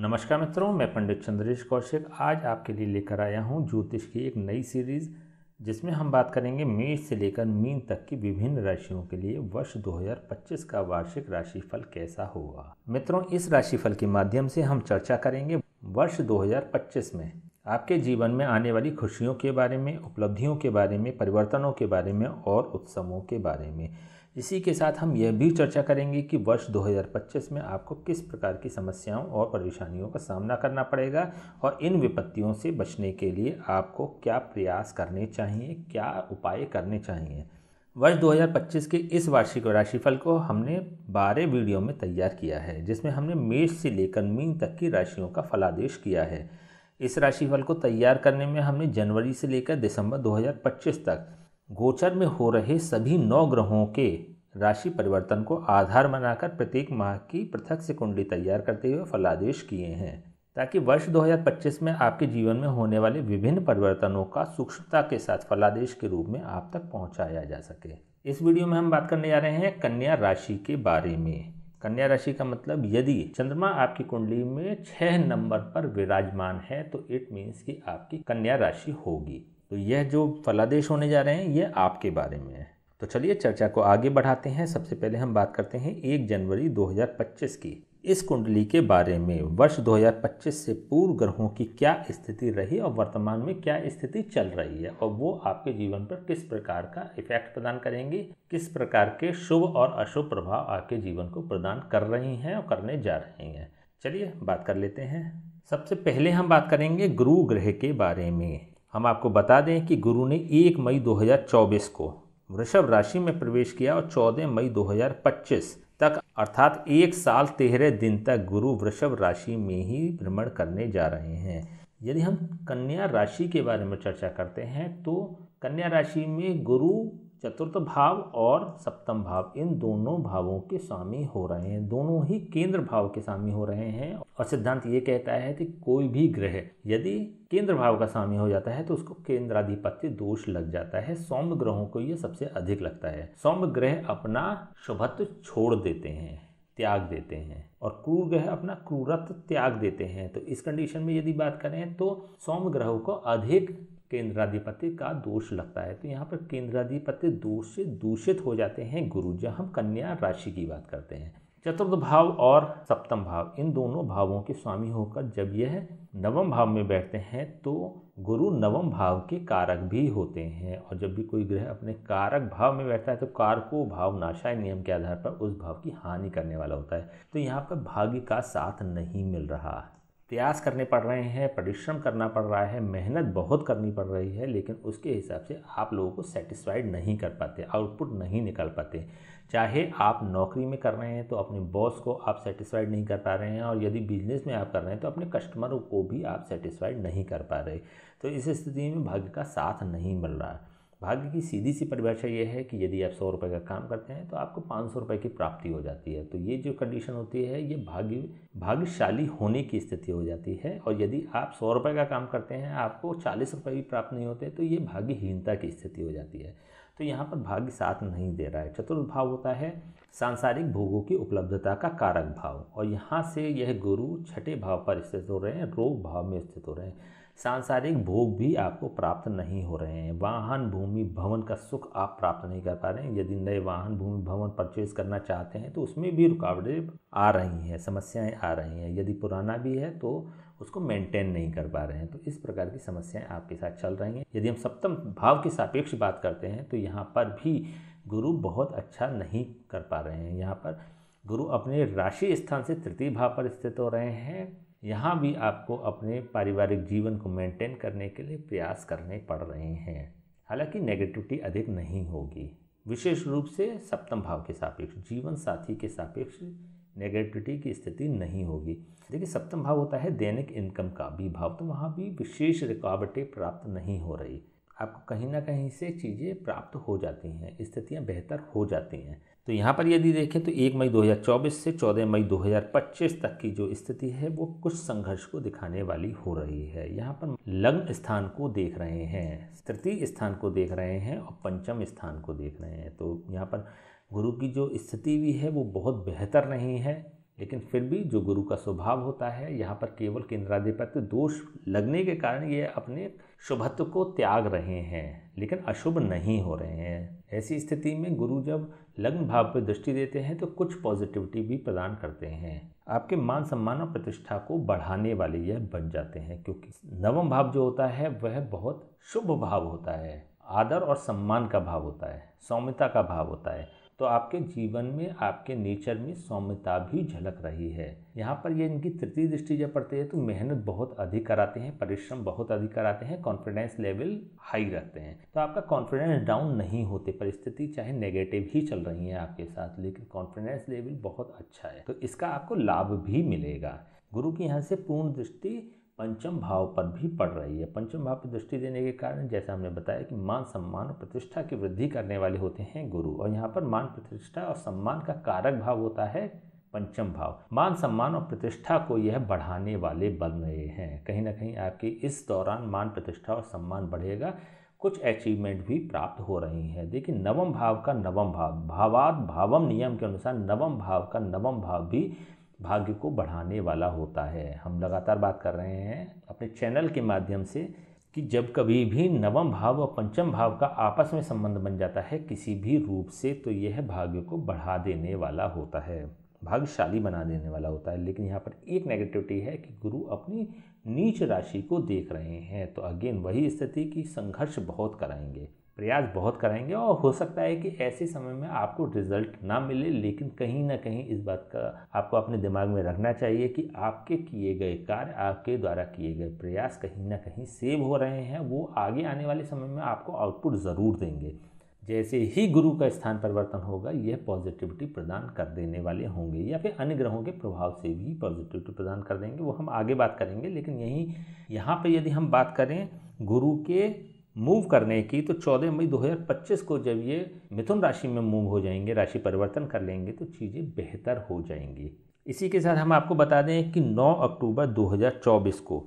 नमस्कार मित्रों मैं पंडित चंद्रेश कौशिक आज आपके लिए लेकर आया हूँ ज्योतिष की एक नई सीरीज़ जिसमें हम बात करेंगे मेष से लेकर मीन तक की विभिन्न राशियों के लिए वर्ष 2025 का वार्षिक राशिफल कैसा होगा मित्रों इस राशिफल के माध्यम से हम चर्चा करेंगे वर्ष 2025 में आपके जीवन में आने वाली खुशियों के बारे में उपलब्धियों के बारे में परिवर्तनों के बारे में और उत्सवों के बारे में इसी के साथ हम यह भी चर्चा करेंगे कि वर्ष 2025 में आपको किस प्रकार की समस्याओं और परेशानियों का सामना करना पड़ेगा और इन विपत्तियों से बचने के लिए आपको क्या प्रयास करने चाहिए क्या उपाय करने चाहिए वर्ष 2025 के इस वार्षिक राशिफल को हमने बारह वीडियो में तैयार किया है जिसमें हमने मेष से लेकर मीन तक की राशियों का फलादेश किया है इस राशिफल को तैयार करने में हमने जनवरी से लेकर दिसंबर 2025 तक गोचर में हो रहे सभी नौ ग्रहों के राशि परिवर्तन को आधार बनाकर प्रत्येक माह की पृथक से कुंडली तैयार करते हुए फलादेश किए हैं ताकि वर्ष 2025 में आपके जीवन में होने वाले विभिन्न परिवर्तनों का सूक्ष्मता के साथ फलादेश के रूप में आप तक पहुंचाया जा सके इस वीडियो में हम बात करने जा रहे हैं कन्या राशि के बारे में कन्या राशि का मतलब यदि चंद्रमा आपकी कुंडली में छः नंबर पर विराजमान है तो इट मीन्स कि आपकी कन्या राशि होगी तो यह जो फलादेश होने जा रहे हैं यह आपके बारे में है तो चलिए चर्चा को आगे बढ़ाते हैं सबसे पहले हम बात करते हैं एक जनवरी 2025 की इस कुंडली के बारे में वर्ष 2025 से पूर्व ग्रहों की क्या स्थिति रही और वर्तमान में क्या स्थिति चल रही है और वो आपके जीवन पर किस प्रकार का इफेक्ट प्रदान करेंगे किस प्रकार के शुभ और अशुभ प्रभाव आपके जीवन को प्रदान कर रही हैं और करने जा रही हैं चलिए बात कर लेते हैं सबसे पहले हम बात करेंगे गुरु ग्रह के बारे में हम आपको बता दें कि गुरु ने एक मई 2024 को वृषभ राशि में प्रवेश किया और 14 मई 2025 तक अर्थात एक साल तेरह दिन तक गुरु वृषभ राशि में ही भ्रमण करने जा रहे हैं यदि हम कन्या राशि के बारे में चर्चा करते हैं तो कन्या राशि में गुरु चतुर्थ भाव और सप्तम भाव इन दोनों भावों के स्वामी हो रहे हैं दोनों ही केंद्र भाव के स्वामी हो रहे हैं और सिद्धांत ये कहता है कि कोई भी ग्रह यदि केंद्र भाव का स्वामी हो जाता है तो उसको केंद्राधिपत्य दोष लग जाता है सौम्य ग्रहों को ये सबसे अधिक लगता है सौम्य ग्रह अपना शुभत्व छोड़ देते हैं त्याग देते हैं और क्रूर ग्रह अपना क्रूरत्व त्याग देते हैं तो इस कंडीशन में यदि बात करें तो सौम्य ग्रहों को अधिक केंद्राधिपति का दोष लगता है तो यहाँ पर केंद्राधिपति दोष से दूषित हो जाते हैं गुरु जहाँ हम कन्या राशि की बात करते हैं चतुर्थ भाव और सप्तम भाव इन दोनों भावों के स्वामी होकर जब यह नवम भाव में बैठते हैं तो गुरु नवम भाव के कारक भी होते हैं और जब भी कोई ग्रह अपने कारक भाव में बैठता है तो कारको भाव नाशाय नियम के आधार पर उस भाव की हानि करने वाला होता है तो यहाँ पर भाग्य का साथ नहीं मिल रहा है प्रयास करने पड़ रहे हैं परिश्रम करना पड़ रहा है मेहनत बहुत करनी पड़ रही है लेकिन उसके हिसाब से आप लोगों को सेटिस्फाइड नहीं कर पाते आउटपुट नहीं निकाल पाते चाहे आप नौकरी में कर रहे हैं तो अपने बॉस को आप सेटिस्फाइड नहीं कर पा रहे हैं और यदि बिजनेस में आप कर रहे हैं तो अपने कस्टमरों को भी आप सेटिस्फाइड नहीं कर पा रहे तो इस स्थिति में भाग्य का साथ नहीं मिल रहा है भाग्य की सीधी सी परिभाषा ये है कि यदि आप सौ रुपये का काम करते हैं तो आपको पाँच सौ रुपये की प्राप्ति हो जाती है तो ये जो कंडीशन होती है ये भाग्य भाग्यशाली होने की स्थिति हो जाती है और यदि आप सौ रुपये का काम करते हैं आपको चालीस रुपये भी प्राप्त नहीं होते तो ये भाग्यहीनता की स्थिति हो जाती है तो यहाँ पर भाग्य साथ नहीं दे रहा है चतुर्थ भाव होता है सांसारिक भोगों की उपलब्धता का कारक भाव और यहाँ से यह गुरु छठे भाव पर स्थित हो रहे हैं रोग भाव में स्थित हो रहे हैं सांसारिक भोग भी आपको प्राप्त नहीं हो रहे हैं वाहन भूमि भवन का सुख आप प्राप्त नहीं कर पा रहे हैं यदि नए वाहन भूमि भवन परचेज करना चाहते हैं तो उसमें भी रुकावटें आ रही हैं समस्याएं आ रही हैं यदि पुराना भी है तो उसको मेंटेन नहीं कर पा रहे हैं तो इस प्रकार की समस्याएं आपके साथ चल रही हैं यदि हम सप्तम भाव के सापेक्ष बात करते हैं तो यहाँ पर भी गुरु बहुत अच्छा नहीं कर पा रहे हैं यहाँ पर गुरु अपने राशि स्थान से तृतीय भाव पर स्थित हो रहे हैं यहाँ भी आपको अपने पारिवारिक जीवन को मेंटेन करने के लिए प्रयास करने पड़ रहे हैं हालांकि नेगेटिविटी अधिक नहीं होगी विशेष रूप से सप्तम भाव के सापेक्ष जीवन साथी के सापेक्ष नेगेटिविटी की स्थिति नहीं होगी देखिए सप्तम भाव होता है दैनिक इनकम का भी भाव तो वहाँ भी विशेष रुकावटें प्राप्त नहीं हो रही आपको कहीं ना कहीं से चीज़ें प्राप्त हो जाती हैं स्थितियाँ बेहतर हो जाती हैं तो यहाँ पर यदि देखें तो एक मई 2024 से 14 मई 2025 तक की जो स्थिति है वो कुछ संघर्ष को दिखाने वाली हो रही है यहाँ पर लग्न स्थान को देख रहे हैं तृतीय स्थान को देख रहे हैं और पंचम स्थान को देख रहे हैं तो यहाँ पर गुरु की जो स्थिति भी है वो बहुत बेहतर नहीं है लेकिन फिर भी जो गुरु का स्वभाव होता है यहाँ पर केवल केंद्राधिपत्य दोष लगने के कारण ये अपने शुभत्व को त्याग रहे हैं लेकिन अशुभ नहीं हो रहे हैं ऐसी स्थिति में गुरु जब लग्न भाव पर दृष्टि देते हैं तो कुछ पॉजिटिविटी भी प्रदान करते हैं आपके मान सम्मान और प्रतिष्ठा को बढ़ाने वाले यह बन जाते हैं क्योंकि नवम भाव जो होता है वह बहुत शुभ भाव होता है आदर और सम्मान का भाव होता है सौम्यता का भाव होता है तो आपके जीवन में आपके नेचर में सौम्यता भी झलक रही है यहाँ पर ये इनकी तृतीय दृष्टि जब पड़ती है तो मेहनत बहुत अधिक कराते हैं परिश्रम बहुत अधिक कराते हैं कॉन्फिडेंस लेवल हाई रखते हैं तो आपका कॉन्फिडेंस डाउन नहीं होते परिस्थिति चाहे नेगेटिव ही चल रही है आपके साथ लेकिन कॉन्फिडेंस लेवल बहुत अच्छा है तो इसका आपको लाभ भी मिलेगा गुरु की यहाँ से पूर्ण दृष्टि पंचम भाव पर भी पड़ रही है पंचम भाव पर दृष्टि देने के कारण जैसा हमने बताया कि मान सम्मान और प्रतिष्ठा की वृद्धि करने वाले होते हैं गुरु और यहाँ पर मान प्रतिष्ठा और सम्मान का कारक भाव होता है पंचम भाव मान सम्मान और प्रतिष्ठा को यह बढ़ाने वाले बन रहे हैं कहीं ना कहीं आपकी इस दौरान मान प्रतिष्ठा और सम्मान बढ़ेगा कुछ अचीवमेंट भी प्राप्त हो रही हैं देखिए नवम भाव का नवम भाव भावाद भावम नियम के अनुसार नवम भाव का नवम भाव भी भाग्य को बढ़ाने वाला होता है हम लगातार बात कर रहे हैं अपने चैनल के माध्यम से कि जब कभी भी नवम भाव और पंचम भाव का आपस में संबंध बन जाता है किसी भी रूप से तो यह भाग्य को बढ़ा देने वाला होता है भाग्यशाली बना देने वाला होता है लेकिन यहाँ पर एक नेगेटिविटी है कि गुरु अपनी नीच राशि को देख रहे हैं तो अगेन वही स्थिति कि संघर्ष बहुत कराएंगे प्रयास बहुत कराएंगे और हो सकता है कि ऐसे समय में आपको रिजल्ट ना मिले लेकिन कहीं ना कहीं इस बात का आपको अपने दिमाग में रखना चाहिए कि आपके किए गए कार्य आपके द्वारा किए गए प्रयास कहीं ना कहीं सेव हो रहे हैं वो आगे आने वाले समय में आपको आउटपुट ज़रूर देंगे जैसे ही गुरु का स्थान परिवर्तन होगा यह पॉजिटिविटी प्रदान कर देने वाले होंगे या फिर अन्य ग्रहों के प्रभाव से भी पॉजिटिविटी प्रदान कर देंगे वो हम आगे बात करेंगे लेकिन यहीं यहाँ पर यदि हम बात करें गुरु के मूव करने की तो 14 मई 2025 को जब ये मिथुन राशि में मूव हो जाएंगे राशि परिवर्तन कर लेंगे तो चीज़ें बेहतर हो जाएंगी इसी के साथ हम आपको बता दें कि 9 अक्टूबर 2024 को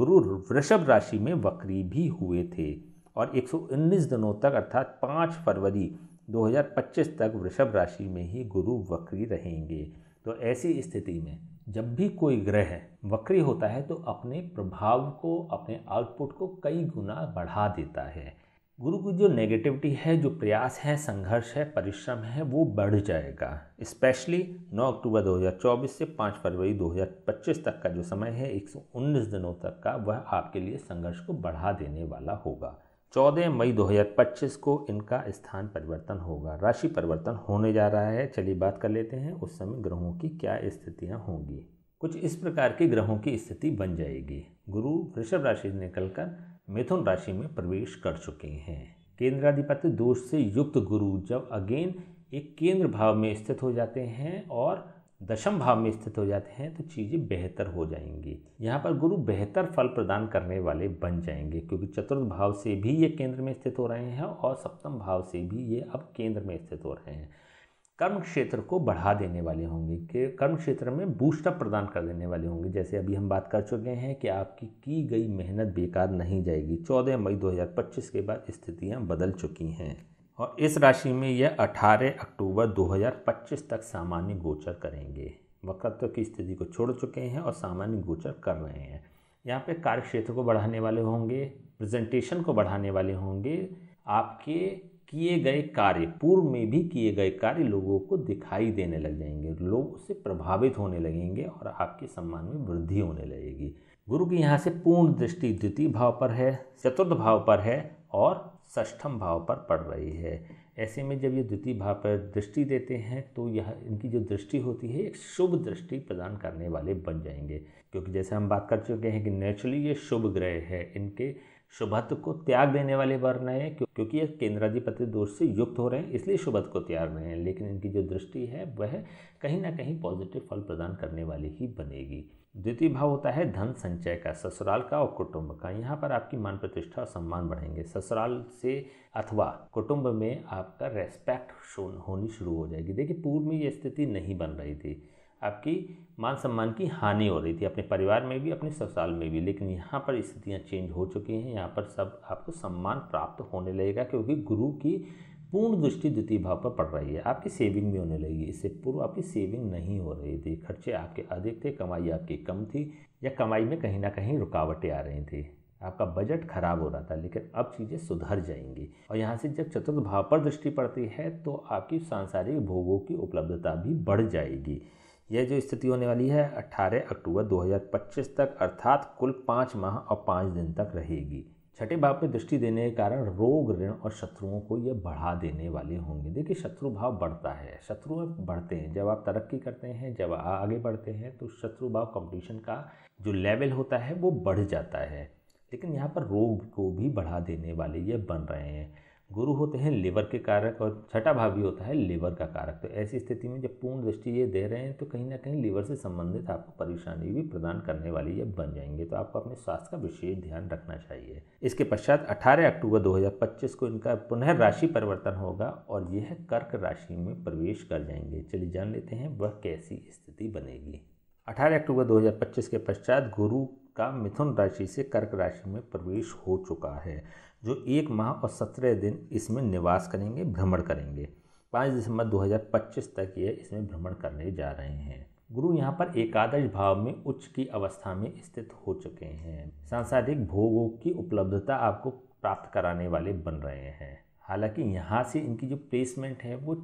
गुरु वृषभ राशि में वक्री भी हुए थे और 119 दिनों तक अर्थात 5 फरवरी 2025 तक वृषभ राशि में ही गुरु वक्री रहेंगे तो ऐसी स्थिति में जब भी कोई ग्रह वक्री होता है तो अपने प्रभाव को अपने आउटपुट को कई गुना बढ़ा देता है गुरु की जो नेगेटिविटी है जो प्रयास है संघर्ष है परिश्रम है वो बढ़ जाएगा स्पेशली 9 अक्टूबर 2024 से 5 फरवरी 2025 तक का जो समय है 119 दिनों तक का वह आपके लिए संघर्ष को बढ़ा देने वाला होगा 14 मई 2025 को इनका स्थान परिवर्तन होगा राशि परिवर्तन होने जा रहा है चलिए बात कर लेते हैं उस समय ग्रहों की क्या स्थितियाँ होंगी कुछ इस प्रकार के ग्रहों की स्थिति बन जाएगी गुरु वृषभ राशि से निकलकर मिथुन राशि में प्रवेश कर चुके हैं केंद्राधिपति दोष से युक्त गुरु जब अगेन एक केंद्र भाव में स्थित हो जाते हैं और दशम भाव में स्थित हो जाते हैं तो चीज़ें बेहतर हो जाएंगी यहाँ पर गुरु बेहतर फल प्रदान करने वाले बन जाएंगे क्योंकि चतुर्थ भाव से भी ये केंद्र में स्थित हो रहे हैं और सप्तम भाव से भी ये अब केंद्र में स्थित हो रहे हैं कर्म क्षेत्र को बढ़ा देने वाले होंगे कि कर्म क्षेत्र में बूस्टअप प्रदान कर देने वाले होंगे जैसे अभी हम बात कर चुके हैं कि आपकी की गई मेहनत बेकार नहीं जाएगी 14 मई 2025 के बाद स्थितियां बदल चुकी हैं और इस राशि में यह 18 अक्टूबर 2025 तक सामान्य गोचर करेंगे वक्रत्व की स्थिति को छोड़ चुके हैं और सामान्य गोचर कर रहे हैं यहाँ पे कार्य क्षेत्र को बढ़ाने वाले होंगे प्रेजेंटेशन को बढ़ाने वाले होंगे आपके किए गए कार्य पूर्व में भी किए गए कार्य लोगों को दिखाई देने लग जाएंगे लोग उससे प्रभावित होने लगेंगे और आपके सम्मान में वृद्धि होने लगेगी गुरु की यहाँ से पूर्ण दृष्टि द्वितीय भाव पर है चतुर्थ भाव पर है और षष्ठम भाव पर पड़ रही है ऐसे में जब ये द्वितीय भाव पर दृष्टि देते हैं तो यह इनकी जो दृष्टि होती है एक शुभ दृष्टि प्रदान करने वाले बन जाएंगे क्योंकि जैसे हम बात कर चुके हैं कि नेचुरली ये शुभ ग्रह है इनके शुभत्व को त्याग देने वाले वर्ण हैं क्योंकि ये केंद्राधिपति दोष से युक्त हो रहे हैं इसलिए शुभत्व को त्याग रहे हैं लेकिन इनकी जो दृष्टि है वह कहीं ना कहीं पॉजिटिव फल प्रदान करने वाली ही बनेगी द्वितीय भाव होता है धन संचय का ससुराल का और कुटुंब का यहाँ पर आपकी मान प्रतिष्ठा और सम्मान बढ़ेंगे ससुराल से अथवा कुटुंब में आपका रेस्पेक्ट होनी शुरू हो जाएगी देखिए पूर्व में ये स्थिति नहीं बन रही थी आपकी मान सम्मान की हानि हो रही थी अपने परिवार में भी अपने ससुराल में भी लेकिन यहाँ पर स्थितियाँ चेंज हो चुकी हैं यहाँ पर सब आपको सम्मान प्राप्त होने लगेगा क्योंकि गुरु की पूर्ण दृष्टि द्वितीय भाव पर पड़ रही है आपकी सेविंग भी होने लगी इससे पूर्व आपकी सेविंग नहीं हो रही थी खर्चे आपके अधिक थे कमाई आपकी कम थी या कमाई में कहीं ना कहीं रुकावटें आ रही थी आपका बजट खराब हो रहा था लेकिन अब चीज़ें सुधर जाएंगी और यहाँ से जब चतुर्थ भाव पर दृष्टि पड़ती है तो आपकी सांसारिक भोगों की उपलब्धता भी बढ़ जाएगी यह जो स्थिति होने वाली है 18 अक्टूबर 2025 तक अर्थात कुल पाँच माह और पाँच दिन तक रहेगी छठे भाव पर दृष्टि देने के कारण रोग ऋण और शत्रुओं को ये बढ़ा देने वाले होंगे देखिए शत्रु भाव बढ़ता है शत्रु बढ़ते हैं जब आप तरक्की करते हैं जब आगे बढ़ते हैं तो शत्रु भाव कंपटीशन का जो लेवल होता है वो बढ़ जाता है लेकिन यहाँ पर रोग को भी बढ़ा देने वाले ये बन रहे हैं गुरु होते हैं लिवर के कारक और छठा भाव भी होता है लिवर का कारक तो ऐसी स्थिति में जब पूर्ण दृष्टि ये दे रहे हैं तो कहीं ना कहीं लिवर से संबंधित आपको परेशानी भी प्रदान करने वाली ये बन जाएंगे तो आपको अपने स्वास्थ्य का विशेष ध्यान रखना चाहिए इसके पश्चात 18 अक्टूबर 2025 को इनका पुनः राशि परिवर्तन होगा और यह कर्क राशि में प्रवेश कर जाएंगे चलिए जान लेते हैं वह कैसी स्थिति बनेगी अठारह अक्टूबर दो के पश्चात गुरु का मिथुन राशि से कर्क राशि में प्रवेश हो चुका है जो एक माह और सत्रह दिन इसमें निवास करेंगे भ्रमण करेंगे पाँच दिसंबर 2025 तक ये इसमें भ्रमण करने जा रहे हैं गुरु यहाँ पर एकादश भाव में उच्च की अवस्था में स्थित हो चुके हैं सांसारिक भोगों की उपलब्धता आपको प्राप्त कराने वाले बन रहे हैं हालांकि यहाँ से इनकी जो प्लेसमेंट है वो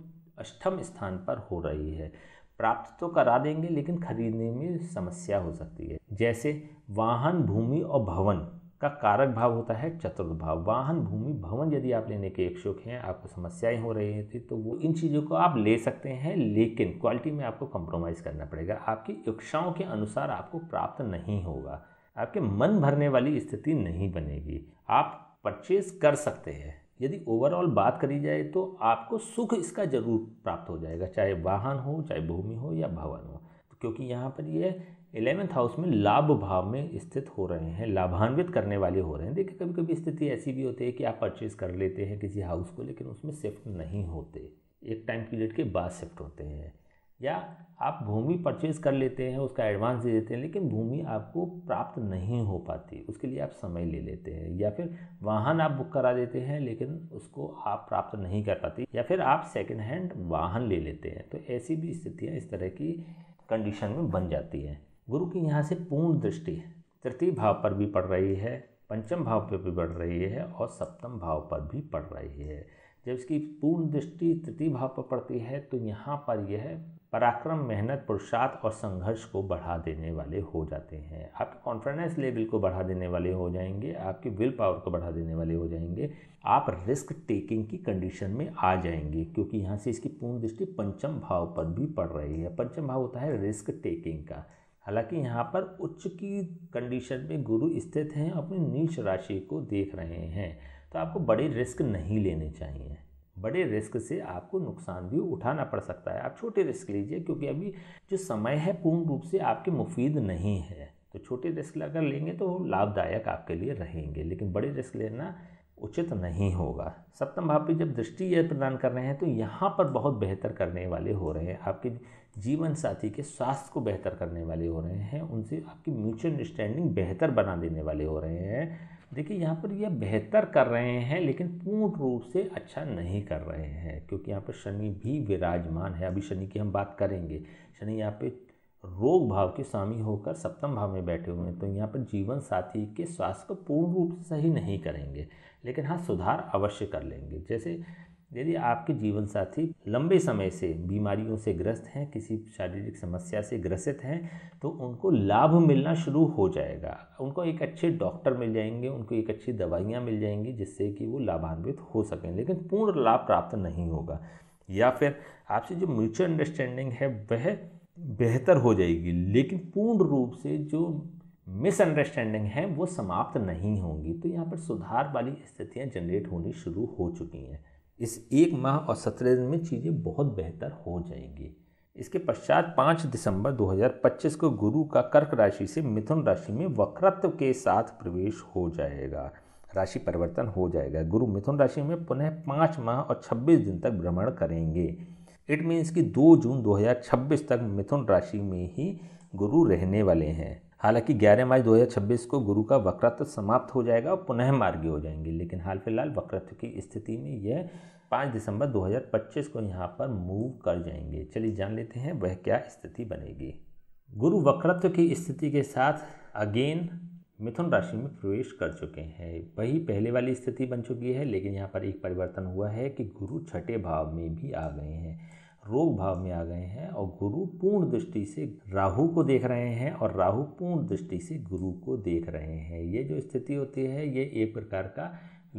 अष्टम स्थान पर हो रही है प्राप्त तो करा देंगे लेकिन खरीदने में समस्या हो सकती है जैसे वाहन भूमि और भवन का कारक भाव होता है चतुर्थ भाव वाहन भूमि भवन यदि आप लेने के इच्छुक हैं आपको समस्याएं हो रही थी तो वो इन चीज़ों को आप ले सकते हैं लेकिन क्वालिटी में आपको कंप्रोमाइज़ करना पड़ेगा आपकी इच्छाओं के अनुसार आपको प्राप्त नहीं होगा आपके मन भरने वाली स्थिति नहीं बनेगी आप परचेज कर सकते हैं यदि ओवरऑल बात करी जाए तो आपको सुख इसका जरूर प्राप्त हो जाएगा चाहे वाहन हो चाहे भूमि हो या भवन हो क्योंकि यहाँ पर ये इलेवेंथ हाउस में लाभ भाव में स्थित हो रहे हैं लाभान्वित करने वाले हो रहे हैं देखिए कभी कभी स्थिति ऐसी भी होती है कि आप परचेज कर लेते हैं किसी हाउस को लेकिन उसमें शिफ्ट नहीं होते एक टाइम पीरियड के बाद शिफ्ट होते हैं या आप भूमि परचेज कर लेते हैं उसका एडवांस दे देते हैं लेकिन भूमि आपको प्राप्त नहीं हो पाती उसके लिए आप समय ले लेते हैं या फिर वाहन आप बुक करा देते हैं लेकिन उसको आप प्राप्त नहीं कर पाती या फिर आप सेकेंड हैंड वाहन ले लेते हैं तो ऐसी भी स्थितियाँ इस तरह की कंडीशन में बन जाती हैं गुरु की यहाँ से पूर्ण दृष्टि तृतीय भाव पर भी पड़ रही है पंचम भाव पर भी पड़ रही है और सप्तम भाव पर भी पड़ रही है जब इसकी पूर्ण दृष्टि तृतीय भाव पर पड़ती है तो यहाँ पर यह पराक्रम मेहनत पुरुषार्थ और संघर्ष को बढ़ा देने वाले हो जाते हैं आपके कॉन्फिडेंस लेवल को बढ़ा देने वाले हो जाएंगे आपकी विल पावर को बढ़ा देने वाले हो जाएंगे आप रिस्क टेकिंग की कंडीशन में आ जाएंगे क्योंकि यहाँ से इसकी पूर्ण दृष्टि पंचम भाव पर भी पड़ रही है पंचम भाव होता है रिस्क टेकिंग का हालांकि यहाँ पर उच्च की कंडीशन में गुरु स्थित हैं अपनी नीच राशि को देख रहे हैं तो आपको बड़े रिस्क नहीं लेने चाहिए बड़े रिस्क से आपको नुकसान भी उठाना पड़ सकता है आप छोटे रिस्क लीजिए क्योंकि अभी जो समय है पूर्ण रूप से आपके मुफीद नहीं है तो छोटे रिस्क अगर लेंगे तो लाभदायक आपके लिए रहेंगे लेकिन बड़े रिस्क लेना उचित नहीं होगा सप्तम भाव पर जब दृष्टि यह प्रदान कर रहे हैं तो यहाँ पर बहुत बेहतर करने वाले हो रहे हैं आपकी जीवन साथी के स्वास्थ्य को बेहतर करने वाले हो रहे हैं उनसे आपकी म्यूचुअल अंडरस्टैंडिंग बेहतर बना देने वाले हो रहे हैं देखिए यहाँ पर यह बेहतर कर रहे हैं लेकिन पूर्ण रूप से अच्छा नहीं कर रहे हैं क्योंकि यहाँ पर शनि भी विराजमान है अभी शनि की हम बात करेंगे शनि यहाँ पे रोग भाव के स्वामी होकर सप्तम भाव में बैठे हुए हैं तो यहाँ पर जीवन साथी के स्वास्थ्य को पूर्ण रूप से सही नहीं करेंगे लेकिन हाँ सुधार अवश्य कर लेंगे जैसे यदि आपके जीवन साथी लंबे समय से बीमारियों से ग्रस्त हैं किसी शारीरिक समस्या से ग्रसित हैं तो उनको लाभ मिलना शुरू हो जाएगा उनको एक अच्छे डॉक्टर मिल जाएंगे उनको एक अच्छी दवाइयाँ मिल जाएंगी जिससे कि वो लाभान्वित हो सकें लेकिन पूर्ण लाभ प्राप्त नहीं होगा या फिर आपसे जो म्यूचुअल अंडरस्टैंडिंग है वह बेहतर हो जाएगी लेकिन पूर्ण रूप से जो मिसअंडरस्टैंडिंग है वो समाप्त नहीं होंगी तो यहाँ पर सुधार वाली स्थितियाँ जनरेट होनी शुरू हो चुकी हैं इस एक माह और सत्रह दिन में चीज़ें बहुत बेहतर हो जाएंगी इसके पश्चात पाँच दिसंबर 2025 को गुरु का कर्क राशि से मिथुन राशि में वक्रत्व के साथ प्रवेश हो जाएगा राशि परिवर्तन हो जाएगा गुरु मिथुन राशि में पुनः पाँच माह और छब्बीस दिन तक भ्रमण करेंगे इट मीन्स कि 2 जून 2026 तक मिथुन राशि में ही गुरु रहने वाले हैं हालांकि 11 मार्च 2026 को गुरु का वक्रत्व समाप्त हो जाएगा और पुनः मार्गी हो जाएंगे लेकिन हाल फिलहाल वक्रत्व की स्थिति में यह 5 दिसंबर 2025 को यहाँ पर मूव कर जाएंगे चलिए जान लेते हैं वह क्या स्थिति बनेगी गुरु वक्रत्व की स्थिति के साथ अगेन मिथुन राशि में प्रवेश कर चुके हैं वही पहले वाली स्थिति बन चुकी है लेकिन यहाँ पर एक परिवर्तन हुआ है कि गुरु छठे भाव में भी आ गए हैं रोग भाव में आ गए हैं और गुरु पूर्ण दृष्टि से राहु को देख रहे हैं और राहु पूर्ण दृष्टि से गुरु को देख रहे हैं ये जो स्थिति होती है ये एक प्रकार का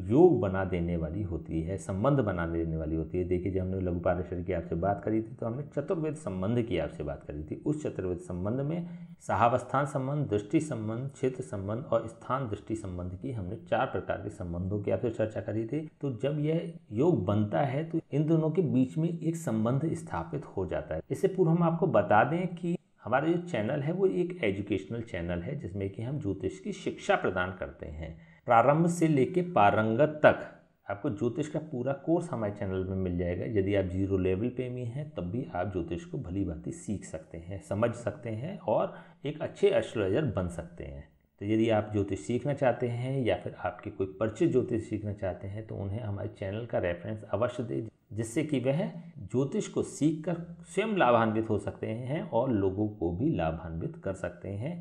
योग बना देने वाली होती है संबंध बना देने वाली होती है देखिए जब हमने लघु पारेश्वर की आपसे बात करी थी तो हमने चतुर्वेद संबंध की आपसे बात करी थी उस चतुर्वेद संबंध में सहावस्थान संबंध दृष्टि संबंध क्षेत्र संबंध और स्थान दृष्टि संबंध की हमने चार प्रकार के संबंधों की आपसे चर्चा करी थी तो जब यह योग बनता है तो इन दोनों के बीच में एक संबंध स्थापित हो जाता है इससे पूर्व हम आपको बता दें कि हमारा जो चैनल है वो एक एजुकेशनल चैनल है जिसमें कि हम ज्योतिष की शिक्षा प्रदान करते हैं प्रारंभ से लेके पारंगत तक आपको ज्योतिष का पूरा कोर्स हमारे चैनल में मिल जाएगा यदि आप जीरो लेवल पे भी हैं तब भी आप ज्योतिष को भली भांति सीख सकते हैं समझ सकते हैं और एक अच्छे एस्ट्रोलॉजर बन सकते हैं तो यदि आप ज्योतिष सीखना चाहते हैं या फिर आपके कोई परिचित ज्योतिष सीखना चाहते हैं तो उन्हें हमारे चैनल का रेफरेंस अवश्य दें जिससे कि वह ज्योतिष को सीख कर स्वयं लाभान्वित हो सकते हैं और लोगों को भी लाभान्वित कर सकते हैं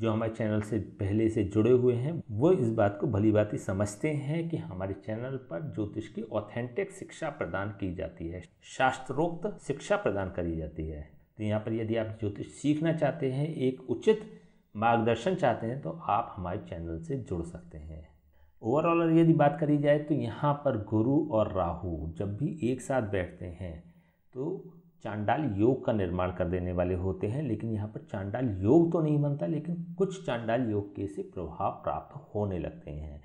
जो हमारे चैनल से पहले से जुड़े हुए हैं वो इस बात को भली भांति समझते हैं कि हमारे चैनल पर ज्योतिष की ऑथेंटिक शिक्षा प्रदान की जाती है शास्त्रोक्त शिक्षा प्रदान करी जाती है तो यहाँ पर यदि आप ज्योतिष सीखना चाहते हैं एक उचित मार्गदर्शन चाहते हैं तो आप हमारे चैनल से जुड़ सकते हैं ओवरऑल यदि बात करी जाए तो यहाँ पर गुरु और राहु जब भी एक साथ बैठते हैं तो चांडाल योग का निर्माण कर देने वाले होते हैं लेकिन यहाँ पर चांडाल योग तो नहीं बनता लेकिन कुछ चांडाल योग के से प्रभाव प्राप्त होने लगते हैं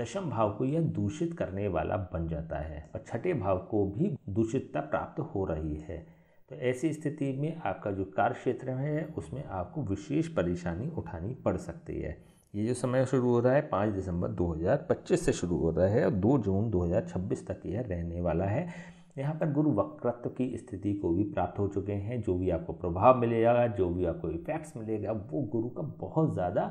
दशम भाव को यह दूषित करने वाला बन जाता है और छठे भाव को भी दूषितता प्राप्त हो रही है तो ऐसी स्थिति में आपका जो कार्य क्षेत्र है उसमें आपको विशेष परेशानी उठानी पड़ सकती है ये जो समय शुरू हो रहा है पाँच दिसंबर 2025 से शुरू हो रहा है और दो जून 2026 तक यह रहने वाला है यहाँ पर गुरु वक्रत्व की स्थिति को भी प्राप्त हो चुके हैं जो भी आपको प्रभाव मिलेगा जो भी आपको इफेक्ट्स मिलेगा वो गुरु का बहुत ज़्यादा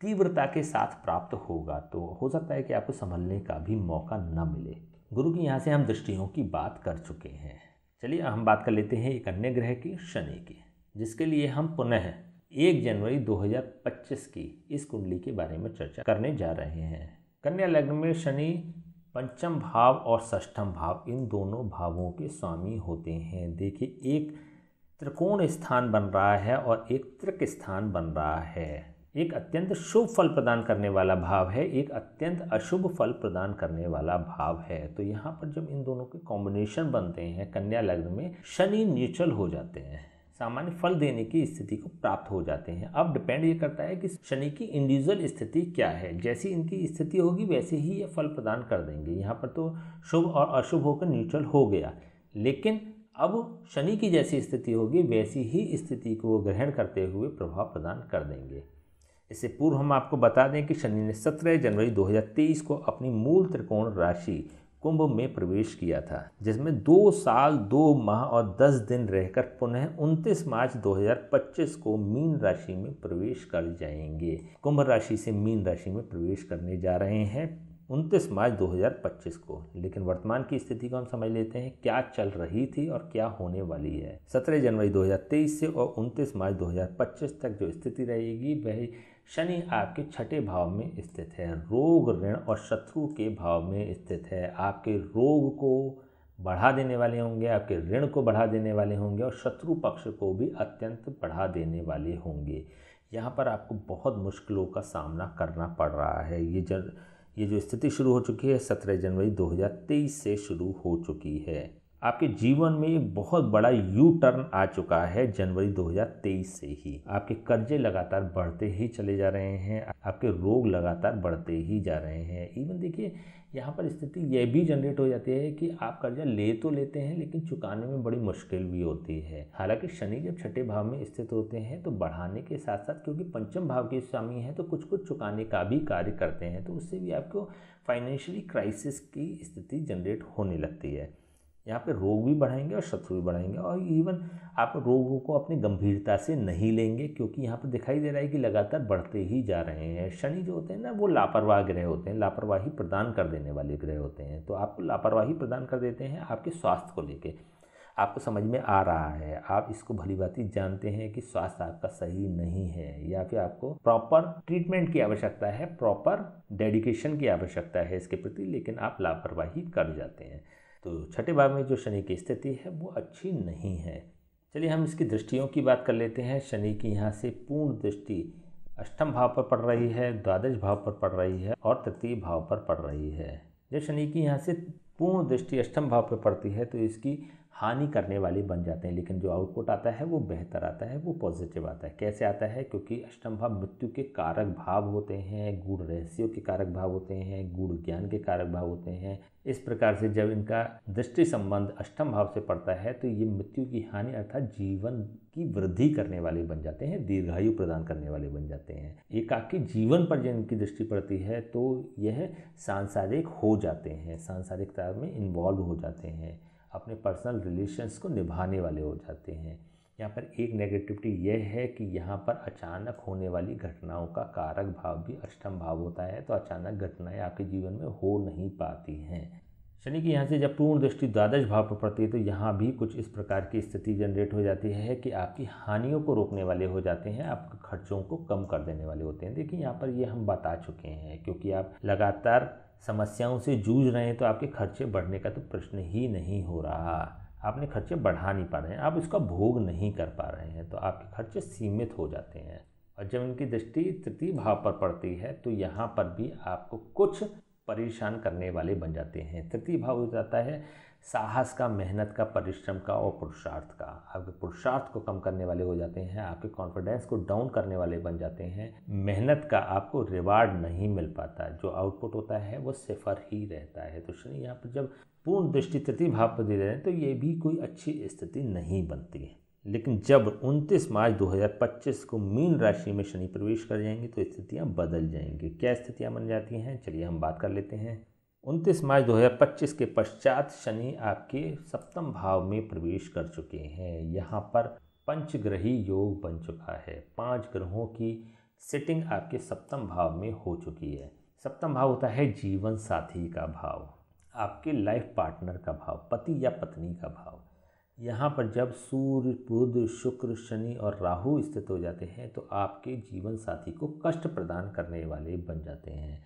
तीव्रता के साथ प्राप्त होगा तो हो सकता है कि आपको संभलने का भी मौका न मिले गुरु की यहाँ से हम दृष्टियों की बात कर चुके हैं चलिए हम बात कर लेते हैं एक अन्य ग्रह की शनि की जिसके लिए हम पुनः एक जनवरी 2025 की इस कुंडली के बारे में चर्चा करने जा रहे हैं कन्या लग्न में शनि पंचम भाव और षष्ठम भाव इन दोनों भावों के स्वामी होते हैं देखिए एक त्रिकोण स्थान बन रहा है और एक त्रिक स्थान बन रहा है एक अत्यंत शुभ फल प्रदान करने वाला भाव है एक अत्यंत अशुभ फल प्रदान करने वाला भाव है तो यहाँ पर जब इन दोनों के कॉम्बिनेशन बनते हैं कन्या लग्न में शनि न्यूचल हो जाते हैं सामान्य फल देने की स्थिति को प्राप्त हो जाते हैं अब डिपेंड ये करता है कि शनि की इंडिविजुअल स्थिति क्या है जैसी इनकी स्थिति होगी वैसे ही ये फल प्रदान कर देंगे यहाँ पर तो शुभ और अशुभ होकर न्यूट्रल हो गया लेकिन अब शनि की जैसी स्थिति होगी वैसी ही स्थिति को ग्रहण करते हुए प्रभाव प्रदान कर देंगे इससे पूर्व हम आपको बता दें कि शनि ने 17 जनवरी 2023 को अपनी मूल त्रिकोण राशि कुंभ में प्रवेश किया था जिसमें दो साल दो माह और दस दिन रहकर पुनः 29 मार्च 2025 को मीन राशि में प्रवेश कर जाएंगे कुंभ राशि से मीन राशि में प्रवेश करने जा रहे हैं 29 मार्च 2025 को लेकिन वर्तमान की स्थिति को हम समझ लेते हैं क्या चल रही थी और क्या होने वाली है 17 जनवरी 2023 से और 29 मार्च 2025 तक जो स्थिति रहेगी वह शनि आपके छठे भाव में स्थित है रोग ऋण और शत्रु के भाव में स्थित है आपके रोग को बढ़ा देने वाले होंगे आपके ऋण को बढ़ा देने वाले होंगे और शत्रु पक्ष को भी अत्यंत बढ़ा देने वाले होंगे यहाँ पर आपको बहुत मुश्किलों का सामना करना पड़ रहा है ये जन ये जो स्थिति शुरू हो चुकी है सत्रह जनवरी 2023 से शुरू हो चुकी है आपके जीवन में एक बहुत बड़ा यू टर्न आ चुका है जनवरी 2023 से ही आपके कर्जे लगातार बढ़ते ही चले जा रहे हैं आपके रोग लगातार बढ़ते ही जा रहे हैं इवन देखिए यहाँ पर स्थिति यह भी जनरेट हो जाती है कि आप कर्जा ले तो लेते हैं लेकिन चुकाने में बड़ी मुश्किल भी होती है हालांकि शनि जब छठे भाव में स्थित होते हैं तो बढ़ाने के साथ साथ क्योंकि पंचम भाव के स्वामी है तो कुछ कुछ चुकाने का भी कार्य करते हैं तो उससे भी आपको फाइनेंशियली क्राइसिस की स्थिति जनरेट होने लगती है यहाँ पे रोग भी बढ़ाएंगे और शत्रु भी बढ़ाएंगे और इवन आप रोगों को अपनी गंभीरता से नहीं लेंगे क्योंकि यहाँ पर दिखाई दे रहा है कि लगातार बढ़ते ही जा रहे हैं शनि जो होते हैं ना वो लापरवाह ग्रह होते हैं लापरवाही प्रदान कर देने वाले ग्रह होते हैं तो आपको लापरवाही प्रदान कर देते हैं आपके स्वास्थ्य को लेकर आपको समझ में आ रहा है आप इसको भली भांति जानते हैं कि स्वास्थ्य आपका सही नहीं है या फिर आपको प्रॉपर ट्रीटमेंट की आवश्यकता है प्रॉपर डेडिकेशन की आवश्यकता है इसके प्रति लेकिन आप लापरवाही कर जाते हैं तो छठे भाव में जो शनि की स्थिति है वो अच्छी नहीं है चलिए हम इसकी दृष्टियों की बात कर लेते हैं शनि की यहाँ से पूर्ण दृष्टि अष्टम भाव पर पड़ रही है द्वादश भाव पर पड़ रही है और तृतीय भाव पर पड़ रही है जब शनि की यहाँ से पूर्ण दृष्टि अष्टम भाव पर पड़ती है तो इसकी हानि करने वाले बन जाते हैं लेकिन जो आउटपुट आता है वो बेहतर आता है वो पॉजिटिव आता है कैसे आता है क्योंकि अष्टम भाव मृत्यु के कारक भाव होते हैं गुण रहस्यों के कारक भाव होते हैं गुण ज्ञान के कारक भाव होते हैं इस प्रकार से जब इनका दृष्टि संबंध अष्टम भाव से पड़ता है तो ये मृत्यु की हानि अर्थात जीवन की वृद्धि करने वाले बन जाते हैं दीर्घायु प्रदान करने वाले बन जाते हैं एकाकी जीवन पर जब इनकी दृष्टि पड़ती है तो यह सांसारिक हो जाते हैं सांसारिकता में इन्वॉल्व हो जाते हैं अपने पर्सनल रिलेशंस को निभाने वाले हो जाते हैं यहाँ पर एक नेगेटिविटी यह है कि यहाँ पर अचानक होने वाली घटनाओं का कारक भाव भी अष्टम भाव होता है तो अचानक घटनाएं आपके जीवन में हो नहीं पाती हैं शनि की यहाँ से जब पूर्ण दृष्टि द्वादश भाव पर पड़ती है तो यहाँ भी कुछ इस प्रकार की स्थिति जनरेट हो जाती है कि आपकी हानियों को रोकने वाले हो जाते हैं आपके खर्चों को कम कर देने वाले होते हैं देखिए यहाँ पर ये हम बता चुके हैं क्योंकि आप लगातार समस्याओं से जूझ रहे हैं तो आपके खर्चे बढ़ने का तो प्रश्न ही नहीं हो रहा आपने खर्चे बढ़ा नहीं पा रहे हैं आप इसका भोग नहीं कर पा रहे हैं तो आपके खर्चे सीमित हो जाते हैं और जब इनकी दृष्टि तृतीय भाव पर पड़ती है तो यहाँ पर भी आपको कुछ परेशान करने वाले बन जाते हैं तृतीय भाव हो जाता है साहस का मेहनत का परिश्रम का और पुरुषार्थ का आपके पुरुषार्थ को कम करने वाले हो जाते हैं आपके कॉन्फिडेंस को डाउन करने वाले बन जाते हैं मेहनत का आपको रिवार्ड नहीं मिल पाता जो आउटपुट होता है वो सिफर ही रहता है तो शनि यहाँ पर जब पूर्ण दृष्टि तृतीय भाव पर दे रहे हैं तो ये भी कोई अच्छी स्थिति नहीं बनती है लेकिन जब 29 मार्च 2025 को मीन राशि में शनि प्रवेश कर जाएंगे तो स्थितियां बदल जाएंगी क्या स्थितियां बन जाती हैं चलिए हम बात कर लेते हैं उनतीस मार्च 2025 के पश्चात शनि आपके सप्तम भाव में प्रवेश कर चुके हैं यहाँ पर पंचग्रही योग बन चुका है पांच ग्रहों की सेटिंग आपके सप्तम भाव में हो चुकी है सप्तम भाव होता है जीवन साथी का भाव आपके लाइफ पार्टनर का भाव पति या पत्नी का भाव यहाँ पर जब सूर्य बुध शुक्र शनि और राहु स्थित हो जाते हैं तो आपके जीवन साथी को कष्ट प्रदान करने वाले बन जाते हैं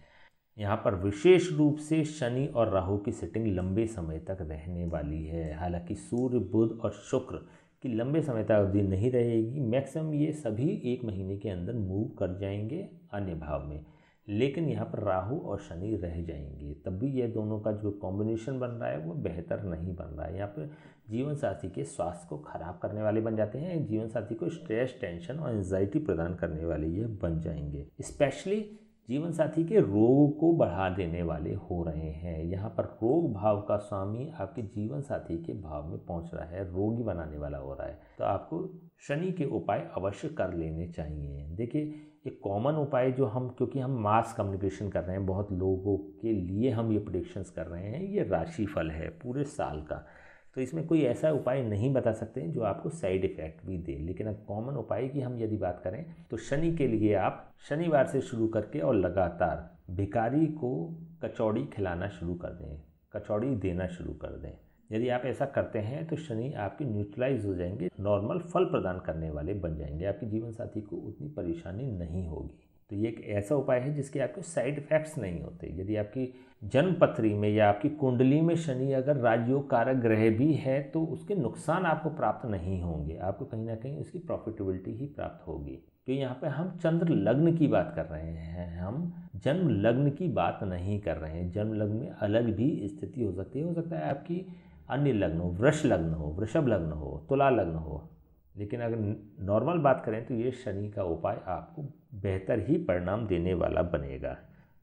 यहाँ पर विशेष रूप से शनि और राहु की सिटिंग लंबे समय तक रहने वाली है हालांकि सूर्य बुध और शुक्र की लंबे समय तक अवधि नहीं रहेगी मैक्सिमम ये सभी एक महीने के अंदर मूव कर जाएंगे अन्य भाव में लेकिन यहाँ पर राहु और शनि रह जाएंगे तब भी ये दोनों का जो कॉम्बिनेशन बन रहा है वो बेहतर नहीं बन रहा है यहाँ पर जीवन साथी के स्वास्थ्य को खराब करने वाले बन जाते हैं जीवन साथी को स्ट्रेस टेंशन और एनजाइटी प्रदान करने वाले ये बन जाएंगे स्पेशली जीवन साथी के रोग को बढ़ा देने वाले हो रहे हैं यहाँ पर रोग भाव का स्वामी आपके जीवन साथी के भाव में पहुँच रहा है रोगी बनाने वाला हो रहा है तो आपको शनि के उपाय अवश्य कर लेने चाहिए देखिए एक कॉमन उपाय जो हम क्योंकि हम मास कम्युनिकेशन कर रहे हैं बहुत लोगों के लिए हम ये प्रडिक्शंस कर रहे हैं ये राशिफल है पूरे साल का तो इसमें कोई ऐसा उपाय नहीं बता सकते हैं जो आपको साइड इफ़ेक्ट भी दे लेकिन अब कॉमन उपाय की हम यदि बात करें तो शनि के लिए आप शनिवार से शुरू करके और लगातार भिकारी को कचौड़ी खिलाना शुरू कर दें कचौड़ी देना शुरू कर दें यदि आप ऐसा करते हैं तो शनि आपके न्यूट्रलाइज हो जाएंगे नॉर्मल फल प्रदान करने वाले बन जाएंगे आपके जीवन साथी को उतनी परेशानी नहीं होगी तो ये एक ऐसा उपाय है जिसके आपके साइड इफ़ेक्ट्स नहीं होते यदि आपकी जन्मपत्री में या आपकी कुंडली में शनि अगर राजयोग कारक ग्रह भी है तो उसके नुकसान आपको प्राप्त नहीं होंगे आपको कहीं ना कहीं उसकी प्रॉफिटेबिलिटी ही प्राप्त होगी क्योंकि तो यहाँ पे हम चंद्र लग्न की बात कर रहे हैं हम जन्म लग्न की बात नहीं कर रहे हैं जन्म लग्न में अलग भी स्थिति हो सकती है हो सकता है आपकी अन्य लग्न हो वृष लग्न हो वृषभ लग्न हो तुला लग्न हो लेकिन अगर नॉर्मल बात करें तो ये शनि का उपाय आपको बेहतर ही परिणाम देने वाला बनेगा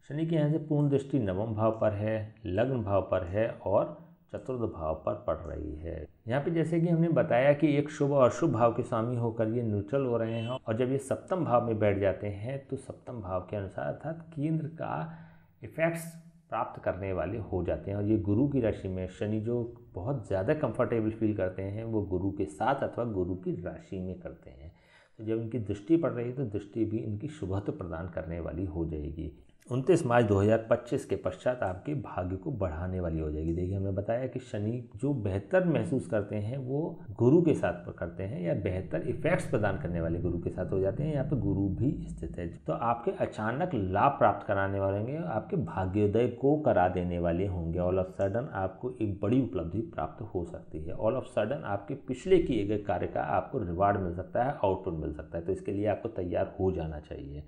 शनि के यहाँ से पूर्ण दृष्टि नवम भाव पर है लग्न भाव पर है और चतुर्थ भाव पर पड़ रही है यहाँ पे जैसे कि हमने बताया कि एक शुभ और शुभ भाव के स्वामी होकर ये न्यूट्रल हो रहे हैं और जब ये सप्तम भाव में बैठ जाते हैं तो सप्तम भाव के अनुसार अर्थात केंद्र का इफेक्ट्स प्राप्त करने वाले हो जाते हैं और ये गुरु की राशि में शनि जो बहुत ज़्यादा कंफर्टेबल फील करते हैं वो गुरु के साथ अथवा गुरु की राशि में करते हैं जब इनकी दृष्टि पड़ रही है तो दृष्टि भी इनकी शुभत्व तो प्रदान करने वाली हो जाएगी उनतीस मार्च 2025 के पश्चात आपके भाग्य को बढ़ाने वाली हो जाएगी देखिए हमने बताया कि शनि जो बेहतर महसूस करते हैं वो गुरु के साथ पर करते हैं या बेहतर इफेक्ट्स प्रदान करने वाले गुरु के साथ हो जाते हैं यहाँ पे गुरु भी स्थित है तो आपके अचानक लाभ प्राप्त कराने वाले होंगे आपके भाग्योदय को करा देने वाले होंगे ऑल ऑफ सडन आपको एक बड़ी उपलब्धि प्राप्त हो सकती है ऑल ऑफ सडन आपके पिछले किए गए कार्य का आपको रिवार्ड मिल सकता है आउटपुट मिल सकता है तो इसके लिए आपको तैयार हो जाना चाहिए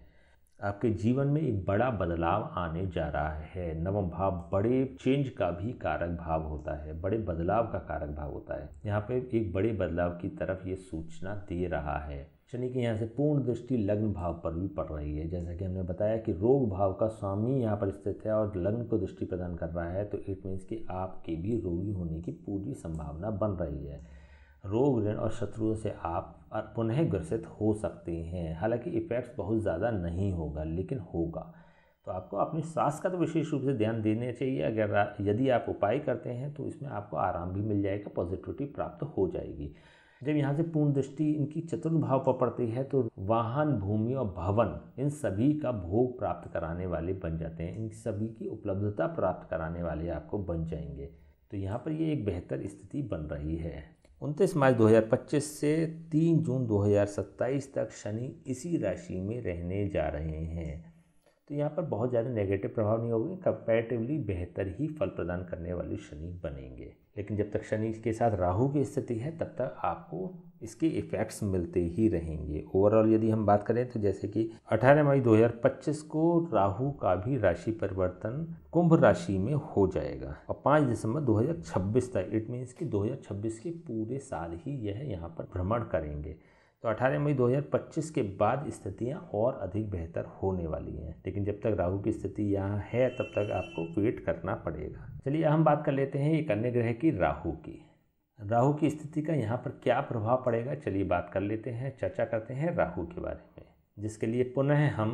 आपके जीवन में एक बड़ा बदलाव आने जा रहा है नवम भाव बड़े चेंज का भी कारक भाव होता है बड़े बदलाव का कारक भाव होता है यहाँ पे एक बड़े बदलाव की तरफ ये सूचना दे रहा है शनि की यहाँ से पूर्ण दृष्टि लग्न भाव पर भी पड़ रही है जैसा कि हमने बताया कि रोग भाव का स्वामी यहाँ पर स्थित है और लग्न को दृष्टि प्रदान कर रहा है तो इट मीन्स कि आपके भी रोगी होने की पूरी संभावना बन रही है रोग ऋण और शत्रुओं से आप और पुनः ग्रसित हो सकती हैं हालांकि इफ़ेक्ट्स बहुत ज़्यादा नहीं होगा लेकिन होगा तो आपको अपनी सांस का तो विशेष रूप से ध्यान देना चाहिए अगर यदि आप उपाय करते हैं तो इसमें आपको आराम भी मिल जाएगा पॉजिटिविटी प्राप्त हो जाएगी जब यहाँ से पूर्ण दृष्टि इनकी चतुर्भाव पर पड़ती है तो वाहन भूमि और भवन इन सभी का भोग प्राप्त कराने वाले बन जाते हैं इन सभी की उपलब्धता प्राप्त कराने वाले आपको बन जाएंगे तो यहाँ पर ये एक बेहतर स्थिति बन रही है उनतीस मार्च 2025 से 3 जून 2027 तक शनि इसी राशि में रहने जा रहे हैं तो यहाँ पर बहुत ज़्यादा नेगेटिव प्रभाव नहीं होगी कंपेरेटिवली बेहतर ही फल प्रदान करने वाले शनि बनेंगे लेकिन जब तक शनि के साथ राहु की स्थिति है तब तक आपको इसके इफ़ेक्ट्स मिलते ही रहेंगे ओवरऑल यदि हम बात करें तो जैसे कि 18 मई 2025 को राहु का भी राशि परिवर्तन कुंभ राशि में हो जाएगा और 5 दिसंबर 2026 तक इट मीन्स कि 2026 के पूरे साल ही यह यहाँ पर भ्रमण करेंगे तो 18 मई 2025 के बाद स्थितियाँ और अधिक बेहतर होने वाली हैं लेकिन जब तक राहु की स्थिति यहाँ है तब तक आपको वेट करना पड़ेगा चलिए हम बात कर लेते हैं एक अन्य ग्रह की राहु की राहु की स्थिति का यहाँ पर क्या प्रभाव पड़ेगा चलिए बात कर लेते हैं चर्चा करते हैं राहु के बारे में जिसके लिए पुनः हम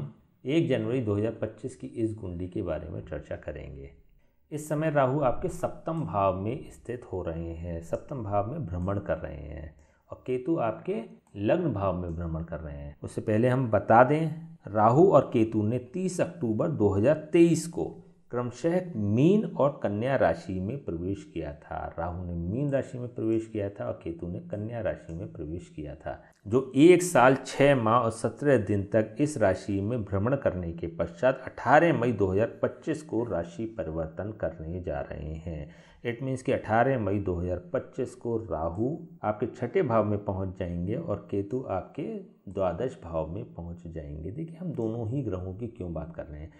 एक जनवरी 2025 की इस कुंडली के बारे में चर्चा करेंगे इस समय राहु आपके सप्तम भाव में स्थित हो रहे हैं सप्तम भाव में भ्रमण कर रहे हैं और केतु आपके लग्न भाव में भ्रमण कर रहे हैं उससे पहले हम बता दें राहु और केतु ने 30 अक्टूबर 2023 को क्रमशः मीन और कन्या राशि में प्रवेश किया था राहु ने मीन राशि में प्रवेश किया था और केतु ने कन्या राशि में प्रवेश किया था जो एक साल छः माह और सत्रह दिन तक इस राशि में भ्रमण करने के पश्चात 18 मई 2025 को राशि परिवर्तन करने जा रहे हैं इट मीन्स कि 18 मई 2025 को राहु आपके छठे भाव में पहुंच जाएंगे और केतु आपके द्वादश भाव में पहुंच जाएंगे देखिए हम दोनों ही ग्रहों की क्यों बात कर रहे हैं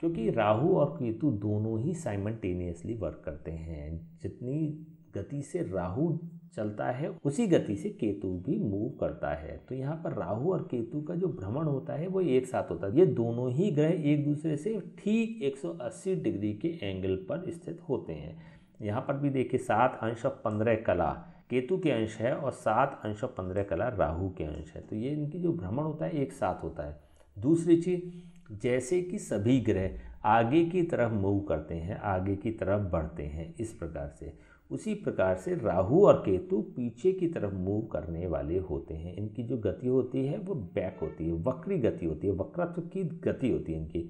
क्योंकि राहु और केतु दोनों ही साइमल्टेनियसली वर्क करते हैं जितनी गति से राहु चलता है उसी गति से केतु भी मूव करता है तो यहाँ पर राहु और केतु का जो भ्रमण होता है वो एक साथ होता है ये दोनों ही ग्रह एक दूसरे से ठीक 180 डिग्री के एंगल पर स्थित होते हैं यहाँ पर भी देखिए सात अंश और पंद्रह कला केतु के अंश है और सात अंश और पंद्रह कला राहु के अंश है तो ये इनकी जो भ्रमण होता है एक साथ होता है दूसरी चीज़ जैसे कि सभी ग्रह आगे की तरफ मूव करते हैं आगे की तरफ बढ़ते हैं इस प्रकार से उसी प्रकार से राहु और केतु पीछे की तरफ मूव करने वाले होते हैं इनकी जो गति होती है वो बैक होती है वक्री गति होती है वक्रत्व की गति होती है इनकी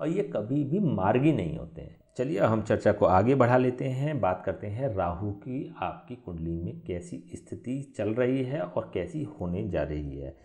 और ये कभी भी मार्गी नहीं होते हैं चलिए हम चर्चा को आगे बढ़ा लेते हैं बात करते हैं राहु की आपकी कुंडली में कैसी स्थिति चल रही है और कैसी होने जा रही है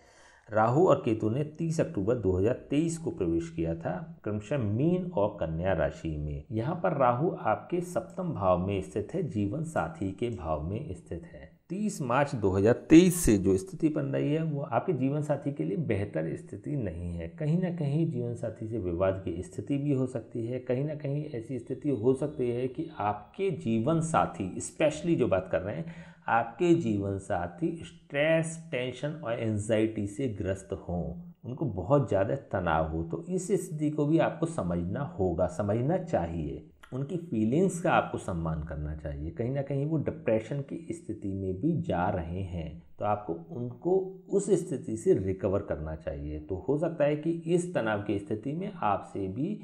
राहु और केतु ने 30 अक्टूबर 2023 को प्रवेश किया था क्रमशः मीन और कन्या राशि में यहाँ पर राहु आपके सप्तम भाव में स्थित है जीवन साथी के भाव में स्थित है 30 मार्च 2023 से जो स्थिति बन रही है वो आपके जीवन साथी के लिए बेहतर स्थिति नहीं है कहीं ना कहीं जीवन साथी से विवाद की स्थिति भी हो सकती है कहीं ना कहीं ऐसी स्थिति हो सकती है कि आपके जीवन साथी स्पेशली जो बात कर रहे हैं आपके जीवन साथी स्ट्रेस टेंशन और एंजाइटी से ग्रस्त हों उनको बहुत ज़्यादा तनाव हो तो इस स्थिति को भी आपको समझना होगा समझना चाहिए उनकी फीलिंग्स का आपको सम्मान करना चाहिए कहीं ना कहीं वो डिप्रेशन की स्थिति में भी जा रहे हैं तो आपको उनको उस स्थिति से रिकवर करना चाहिए तो हो सकता है कि इस तनाव की स्थिति में आपसे भी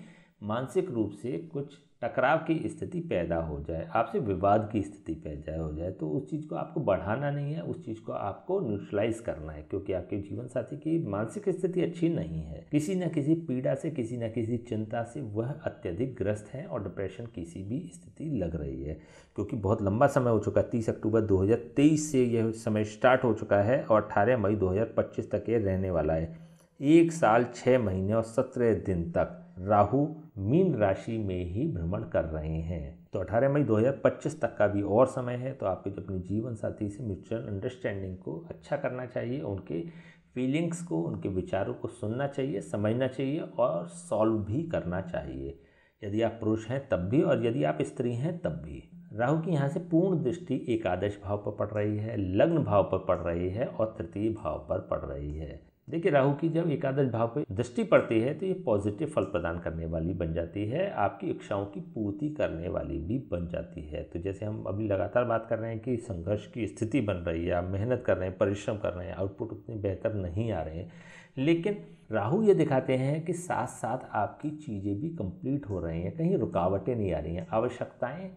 मानसिक रूप से कुछ टकराव की स्थिति पैदा हो जाए आपसे विवाद की स्थिति पैदा हो जाए तो उस चीज़ को आपको बढ़ाना नहीं है उस चीज़ को आपको न्यूट्रलाइज करना है क्योंकि आपके जीवन साथी की मानसिक स्थिति अच्छी नहीं है किसी न किसी पीड़ा से किसी न किसी चिंता से वह अत्यधिक ग्रस्त है और डिप्रेशन किसी भी स्थिति लग रही है क्योंकि बहुत लंबा समय हो चुका है तीस अक्टूबर दो से यह समय स्टार्ट हो चुका है और अठारह मई दो तक ये रहने वाला है एक साल छः महीने और सत्रह दिन तक राहु मीन राशि में ही भ्रमण कर रहे हैं तो 18 मई 2025 तक का भी और समय है तो आपको अपने जीवन साथी से म्यूचुअल अंडरस्टैंडिंग को अच्छा करना चाहिए उनके फीलिंग्स को उनके विचारों को सुनना चाहिए समझना चाहिए और सॉल्व भी करना चाहिए यदि आप पुरुष हैं तब भी और यदि आप स्त्री हैं तब भी राहु की यहाँ से पूर्ण दृष्टि एकादश भाव पर पड़ रही है लग्न भाव पर पड़ रही है और तृतीय भाव पर पड़ रही है देखिए राहु की जब एकादश भाव पर दृष्टि पड़ती है तो ये पॉजिटिव फल प्रदान करने वाली बन जाती है आपकी इच्छाओं की पूर्ति करने वाली भी बन जाती है तो जैसे हम अभी लगातार बात कर रहे हैं कि संघर्ष की स्थिति बन रही है आप मेहनत कर रहे हैं परिश्रम कर रहे हैं आउटपुट उतने बेहतर नहीं आ रहे हैं लेकिन राहु ये दिखाते हैं कि साथ साथ आपकी चीज़ें भी कंप्लीट हो रही हैं कहीं रुकावटें नहीं आ रही हैं आवश्यकताएं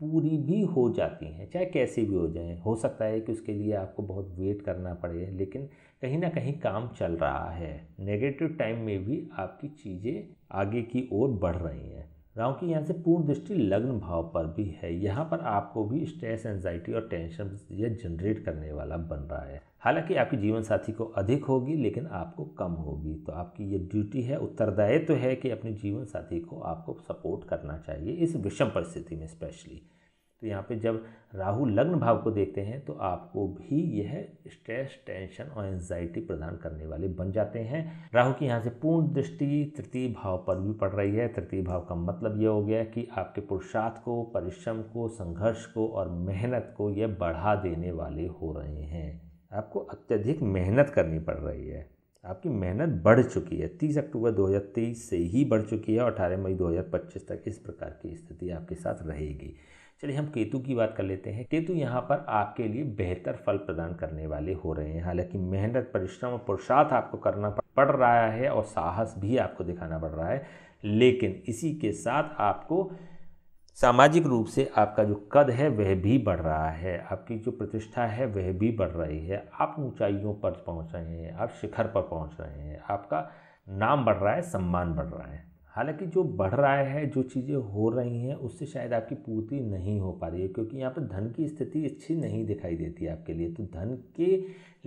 पूरी भी हो जाती हैं चाहे कैसे भी हो जाए हो सकता है कि उसके लिए आपको बहुत वेट करना पड़े लेकिन कहीं ना कहीं काम चल रहा है नेगेटिव टाइम में भी आपकी चीज़ें आगे की ओर बढ़ रही हैं राहु की यहाँ से पूर्ण दृष्टि लग्न भाव पर भी है यहाँ पर आपको भी स्ट्रेस एनजाइटी और टेंशन यह जनरेट करने वाला बन रहा है हालांकि आपकी जीवन साथी को अधिक होगी लेकिन आपको कम होगी तो आपकी ये ड्यूटी है उत्तरदायित्व तो है कि अपने जीवन साथी को आपको सपोर्ट करना चाहिए इस विषम परिस्थिति में स्पेशली तो यहाँ पे जब राहु लग्न भाव को देखते हैं तो आपको भी यह स्ट्रेस टेंशन और एंजाइटी प्रदान करने वाले बन जाते हैं राहु की यहाँ से पूर्ण दृष्टि तृतीय भाव पर भी पड़ रही है तृतीय भाव का मतलब ये हो गया कि आपके पुरुषार्थ को परिश्रम को संघर्ष को और मेहनत को यह बढ़ा देने वाले हो रहे हैं आपको अत्यधिक मेहनत करनी पड़ रही है आपकी मेहनत बढ़ चुकी है तीस अक्टूबर दो से ही बढ़ चुकी है और अठारह मई दो तक इस प्रकार की स्थिति आपके साथ रहेगी चलिए हम केतु की बात कर लेते हैं केतु यहाँ पर आपके लिए बेहतर फल प्रदान करने वाले हो रहे हैं हालांकि मेहनत परिश्रम और पुरुषार्थ आपको करना पड़ रहा है और साहस भी आपको दिखाना पड़ रहा है लेकिन इसी के साथ आपको सामाजिक रूप से आपका जो कद है वह भी बढ़ रहा है आपकी जो प्रतिष्ठा है वह भी बढ़ रही है आप ऊंचाइयों पर पहुंच रहे हैं आप शिखर पर पहुंच रहे हैं आपका नाम बढ़ रहा है सम्मान बढ़ रहा है हालांकि जो बढ़ रहा है जो चीज़ें हो रही हैं उससे शायद आपकी पूर्ति नहीं हो पा रही है क्योंकि यहाँ पर धन की स्थिति अच्छी नहीं दिखाई देती आपके लिए तो धन के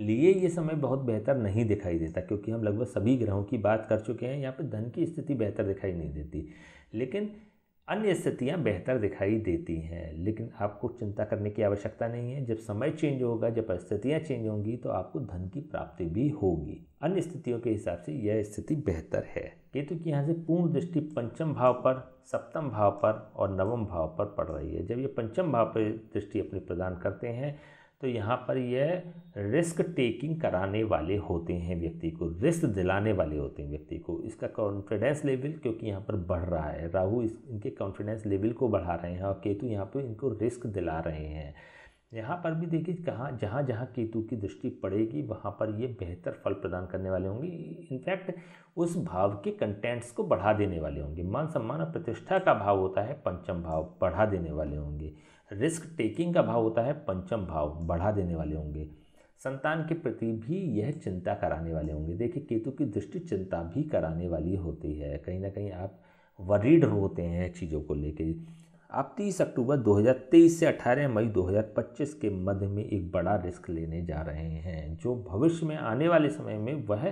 लिए ये समय बहुत बेहतर नहीं दिखाई देता क्योंकि हम लगभग सभी ग्रहों की बात कर चुके हैं यहाँ पर धन की स्थिति बेहतर दिखाई नहीं देती लेकिन अन्य स्थितियाँ बेहतर दिखाई देती हैं लेकिन आपको चिंता करने की आवश्यकता नहीं है जब समय चेंज होगा जब परिस्थितियाँ चेंज होंगी तो आपको धन की प्राप्ति भी होगी अन्य स्थितियों के हिसाब से यह स्थिति बेहतर है केतु की यहाँ से पूर्ण दृष्टि पंचम भाव पर सप्तम भाव पर और नवम भाव पर पड़ रही है जब ये पंचम भाव पर दृष्टि अपनी प्रदान करते हैं तो यहाँ पर यह रिस्क टेकिंग कराने वाले होते हैं व्यक्ति को रिस्क दिलाने वाले होते हैं व्यक्ति को इसका कॉन्फिडेंस लेवल क्योंकि यहाँ पर बढ़ रहा है राहु इस इनके कॉन्फिडेंस लेवल को बढ़ा रहे हैं और केतु यहाँ पर इनको रिस्क दिला रहे हैं यहाँ पर भी देखिए कहाँ जहाँ जहाँ केतु की दृष्टि पड़ेगी वहाँ पर ये बेहतर फल प्रदान करने वाले होंगे इनफैक्ट उस भाव के कंटेंट्स को बढ़ा देने वाले होंगे मान सम्मान और प्रतिष्ठा का भाव होता है पंचम भाव बढ़ा देने वाले होंगे रिस्क टेकिंग का भाव होता है पंचम भाव बढ़ा देने वाले होंगे संतान के प्रति भी यह चिंता कराने वाले होंगे देखिए केतु की दृष्टि चिंता भी कराने वाली होती है कहीं ना कहीं आप वरीड होते हैं चीज़ों को लेकर आप 30 अक्टूबर 2023 से 18 मई 2025 के मध्य में एक बड़ा रिस्क लेने जा रहे हैं जो भविष्य में आने वाले समय में वह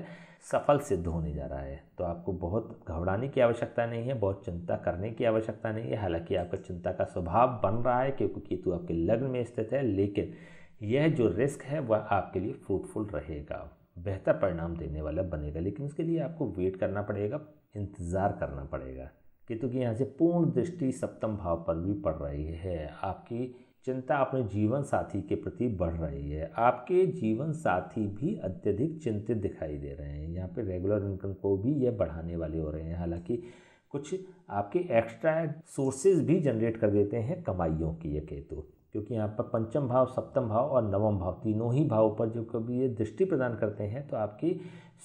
सफल सिद्ध होने जा रहा है तो आपको बहुत घबराने की आवश्यकता नहीं है बहुत चिंता करने की आवश्यकता नहीं है हालांकि आपका चिंता का स्वभाव बन रहा है क्योंकि केतु आपके लग्न में स्थित है लेकिन यह जो रिस्क है वह आपके लिए फ्रूटफुल रहेगा बेहतर परिणाम देने वाला बनेगा लेकिन इसके लिए आपको वेट करना पड़ेगा इंतज़ार करना पड़ेगा केतु की यहाँ से पूर्ण दृष्टि सप्तम भाव पर भी पड़ रही है आपकी चिंता अपने जीवन साथी के प्रति बढ़ रही है आपके जीवन साथी भी अत्यधिक चिंतित दिखाई दे रहे हैं यहाँ पे रेगुलर इनकम को भी ये बढ़ाने वाले हो रहे हैं हालांकि कुछ आपके एक्स्ट्रा सोर्सेज भी जनरेट कर देते हैं कमाइयों की ये केतु क्योंकि यहाँ पर पंचम भाव सप्तम भाव और नवम भाव तीनों ही भाव पर जो कभी ये दृष्टि प्रदान करते हैं तो आपकी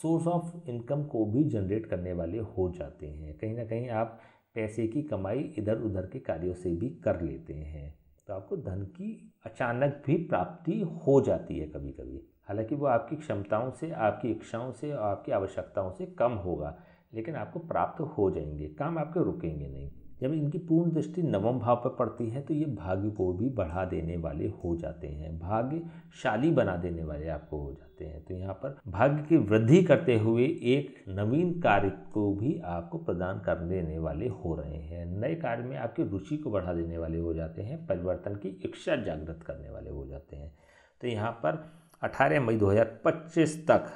सोर्स ऑफ इनकम को भी जनरेट करने वाले हो जाते हैं कहीं ना कहीं आप पैसे की कमाई इधर उधर के कार्यों से भी कर लेते हैं तो आपको धन की अचानक भी प्राप्ति हो जाती है कभी कभी हालांकि वो आपकी क्षमताओं से आपकी इच्छाओं से और आपकी आवश्यकताओं से कम होगा लेकिन आपको प्राप्त हो जाएंगे काम आपके रुकेंगे नहीं जब इनकी पूर्ण दृष्टि नवम भाव पर पड़ती है तो ये भाग्य को भी बढ़ा देने वाले हो जाते हैं भाग्यशाली बना देने वाले आपको हो जाते हैं तो यहाँ पर भाग्य की वृद्धि करते हुए एक नवीन कार्य को भी आपको प्रदान कर देने वाले हो रहे हैं नए कार्य में आपकी रुचि को बढ़ा देने वाले हो जाते हैं परिवर्तन की इच्छा जागृत करने वाले हो जाते हैं तो यहाँ पर अठारह मई 2025 तक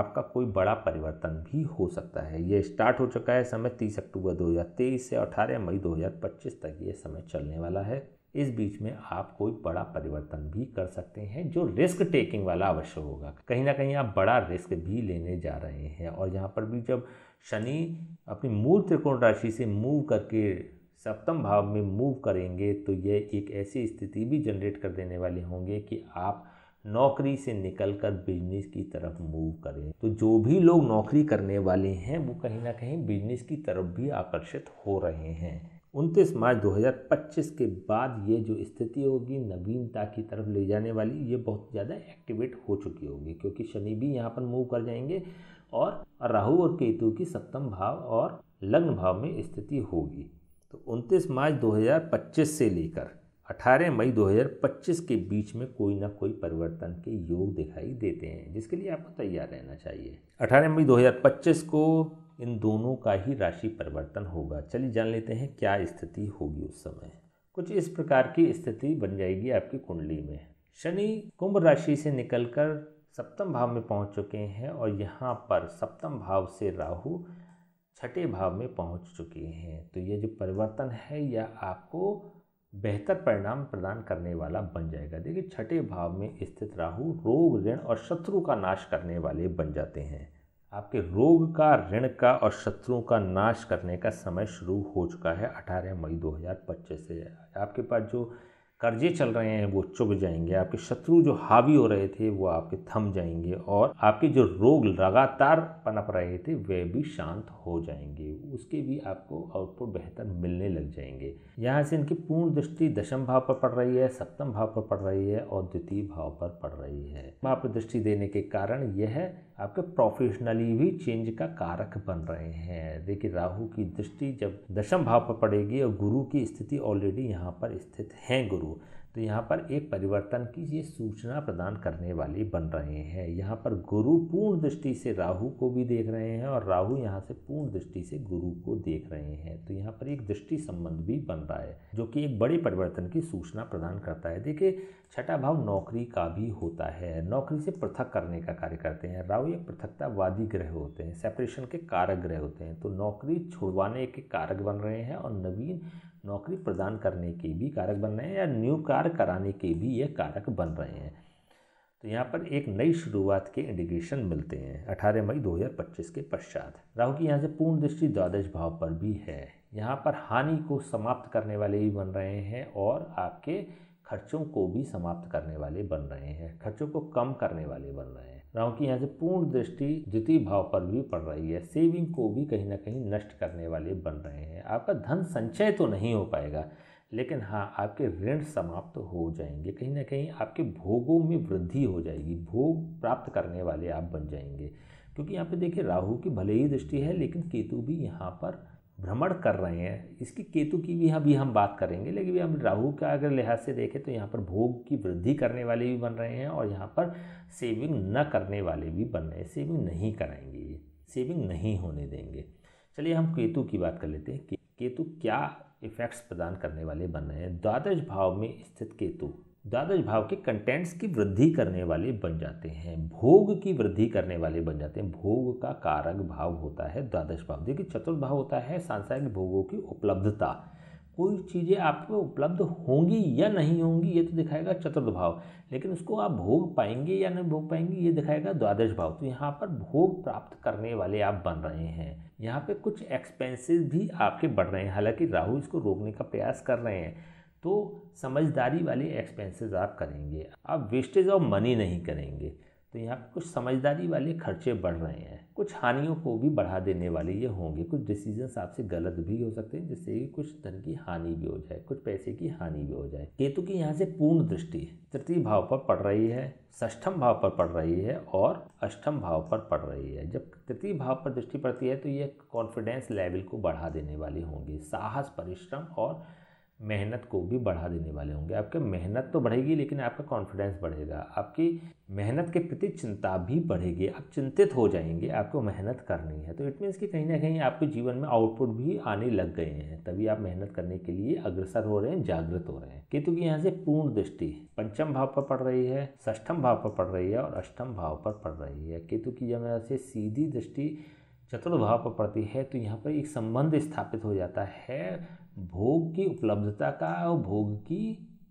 आपका कोई बड़ा परिवर्तन भी हो सकता है ये स्टार्ट हो चुका है समय 30 अक्टूबर 2023 से 18 मई 2025 तक ये समय चलने वाला है इस बीच में आप कोई बड़ा परिवर्तन भी कर सकते हैं जो रिस्क टेकिंग वाला अवश्य होगा कहीं ना कहीं आप बड़ा रिस्क भी लेने जा रहे हैं और यहाँ पर भी जब शनि अपनी मूल त्रिकोण राशि से मूव करके सप्तम भाव में मूव करेंगे तो यह एक ऐसी स्थिति भी जनरेट कर देने वाले होंगे कि आप नौकरी से निकलकर बिजनेस की तरफ मूव करें तो जो भी लोग नौकरी करने वाले हैं वो कहीं ना कहीं बिजनेस की तरफ भी आकर्षित हो रहे हैं उनतीस मार्च 2025 के बाद ये जो स्थिति होगी नवीनता की तरफ ले जाने वाली ये बहुत ज़्यादा एक्टिवेट हो चुकी होगी क्योंकि शनि भी यहाँ पर मूव कर जाएंगे और राहु और केतु की सप्तम भाव और लग्न भाव में स्थिति होगी तो 29 मार्च 2025 से लेकर 18 मई 2025 के बीच में कोई ना कोई परिवर्तन के योग दिखाई देते हैं जिसके लिए आपको तैयार रहना चाहिए 18 मई 2025 को इन दोनों का ही राशि परिवर्तन होगा चलिए जान लेते हैं क्या स्थिति होगी उस समय कुछ इस प्रकार की स्थिति बन जाएगी आपकी कुंडली में शनि कुंभ राशि से निकलकर सप्तम भाव में पहुंच चुके हैं और यहाँ पर सप्तम भाव से राहु छठे भाव में पहुंच चुके हैं तो ये जो परिवर्तन है यह आपको बेहतर परिणाम प्रदान करने वाला बन जाएगा देखिए छठे भाव में स्थित राहु रोग ऋण और शत्रु का नाश करने वाले बन जाते हैं आपके रोग का ऋण का और शत्रुओं का नाश करने का समय शुरू हो चुका है 18 मई 2025 से आपके पास जो कर्जे चल रहे हैं वो चुभ जाएंगे आपके शत्रु जो हावी हो रहे थे वो आपके थम जाएंगे और आपके जो रोग लगातार पनप रहे थे वे भी शांत हो जाएंगे उसके भी आपको आउटपुट बेहतर मिलने लग जाएंगे यहाँ से इनकी पूर्ण दृष्टि दशम भाव पर पड़ रही है सप्तम भाव पर पड़ रही है और द्वितीय भाव पर पड़ रही है भाव पर दृष्टि देने के कारण यह आपके प्रोफेशनली भी चेंज का कारक बन रहे हैं देखिए राहु की दृष्टि जब दशम भाव पर पड़ेगी और गुरु की स्थिति ऑलरेडी यहाँ पर स्थित हैं गुरु तो यहाँ पर एक परिवर्तन की ये सूचना प्रदान करने वाले बन रहे हैं यहाँ पर गुरु पूर्ण दृष्टि से राहु को भी देख रहे हैं और राहु यहाँ से पूर्ण दृष्टि से गुरु को देख रहे हैं तो यहाँ पर एक दृष्टि संबंध भी बन रहा है जो कि एक बड़े परिवर्तन की सूचना प्रदान करता है देखिए छठा भाव नौकरी का भी होता है नौकरी से पृथक करने का कार्य करते हैं राहु एक पृथकतावादी ग्रह होते हैं सेपरेशन के कारक ग्रह होते हैं तो नौकरी छुड़वाने के कारक बन रहे हैं और नवीन नौकरी प्रदान करने के भी कारक बन रहे हैं या न्यू कार कराने के भी ये कारक बन रहे हैं तो यहाँ पर एक नई शुरुआत के इंडिकेशन मिलते हैं 18 मई 2025 के पश्चात राहु की यहाँ से पूर्ण दृष्टि द्वादश भाव पर भी है यहाँ पर हानि को समाप्त करने वाले भी बन रहे हैं और आपके खर्चों को भी समाप्त करने वाले बन रहे हैं खर्चों को कम करने वाले बन रहे हैं राहु की यहाँ से पूर्ण दृष्टि द्वितीय भाव पर भी पड़ रही है सेविंग को भी कहीं ना कहीं नष्ट करने वाले बन रहे हैं आपका धन संचय तो नहीं हो पाएगा लेकिन हाँ आपके ऋण समाप्त तो हो जाएंगे कहीं ना कहीं आपके भोगों में वृद्धि हो जाएगी भोग प्राप्त करने वाले आप बन जाएंगे क्योंकि यहाँ पे देखिए राहु की भले ही दृष्टि है लेकिन केतु भी यहाँ पर भ्रमण कर रहे हैं इसकी केतु की भी अभी हम बात करेंगे लेकिन हम राहु का अगर लिहाज से देखें तो यहाँ पर भोग की वृद्धि करने वाले भी बन रहे हैं और यहाँ पर सेविंग न करने वाले भी बन रहे हैं सेविंग नहीं कराएंगे ये सेविंग नहीं होने देंगे चलिए हम केतु की बात कर लेते हैं केतु क्या इफ़ेक्ट्स प्रदान करने वाले बन रहे हैं द्वादश भाव में स्थित केतु द्वादश भाव के कंटेंट्स की वृद्धि करने वाले बन जाते हैं भोग की वृद्धि करने वाले बन जाते हैं भोग का कारक भाव होता है द्वादश भाव देखिए चतुर्थ भाव होता है सांसारिक भोगों की उपलब्धता कोई चीज़ें आपको उपलब्ध होंगी या नहीं होंगी ये तो दिखाएगा चतुर्थ भाव लेकिन उसको आप भोग पाएंगे या नहीं भोग पाएंगे ये दिखाएगा द्वादश भाव तो यहाँ पर भोग प्राप्त करने वाले आप बन रहे हैं यहाँ पे कुछ एक्सपेंसेस भी आपके बढ़ रहे हैं हालांकि राहु इसको रोकने का प्रयास कर रहे हैं तो समझदारी वाले एक्सपेंसेस आप करेंगे आप वेस्टेज ऑफ मनी नहीं करेंगे तो यहाँ पर कुछ समझदारी वाले खर्चे बढ़ रहे हैं कुछ हानियों को भी बढ़ा देने वाले ये होंगे कुछ डिसीजंस आपसे गलत भी हो सकते हैं जिससे कि कुछ धन की हानि भी हो जाए कुछ पैसे की हानि भी हो जाए केतु की यहाँ से पूर्ण दृष्टि तृतीय भाव पर पड़ रही है षष्ठम भाव पर पड़ रही है और अष्टम भाव पर पड़ रही है जब तृतीय भाव पर दृष्टि पड़ती है तो ये कॉन्फिडेंस लेवल को बढ़ा देने वाले होंगे साहस परिश्रम और मेहनत को भी बढ़ा देने वाले होंगे आपके मेहनत तो बढ़ेगी लेकिन आपका कॉन्फिडेंस बढ़ेगा आपकी मेहनत के प्रति चिंता भी बढ़ेगी आप चिंतित हो जाएंगे आपको मेहनत करनी है तो इट मीन्स कि कहीं ना कहीं आपके जीवन में आउटपुट भी आने लग गए हैं तभी आप मेहनत करने के लिए अग्रसर हो रहे हैं जागृत हो रहे हैं केतु की यहाँ से पूर्ण दृष्टि पंचम भाव पर पड़ रही है षष्ठम भाव पर पड़ रही है और अष्टम भाव पर पड़ रही है केतु की जब यहाँ से सीधी दृष्टि चतुर्भाव पर पड़ती है तो यहाँ पर एक संबंध स्थापित हो जाता है भोग की उपलब्धता का और भोग की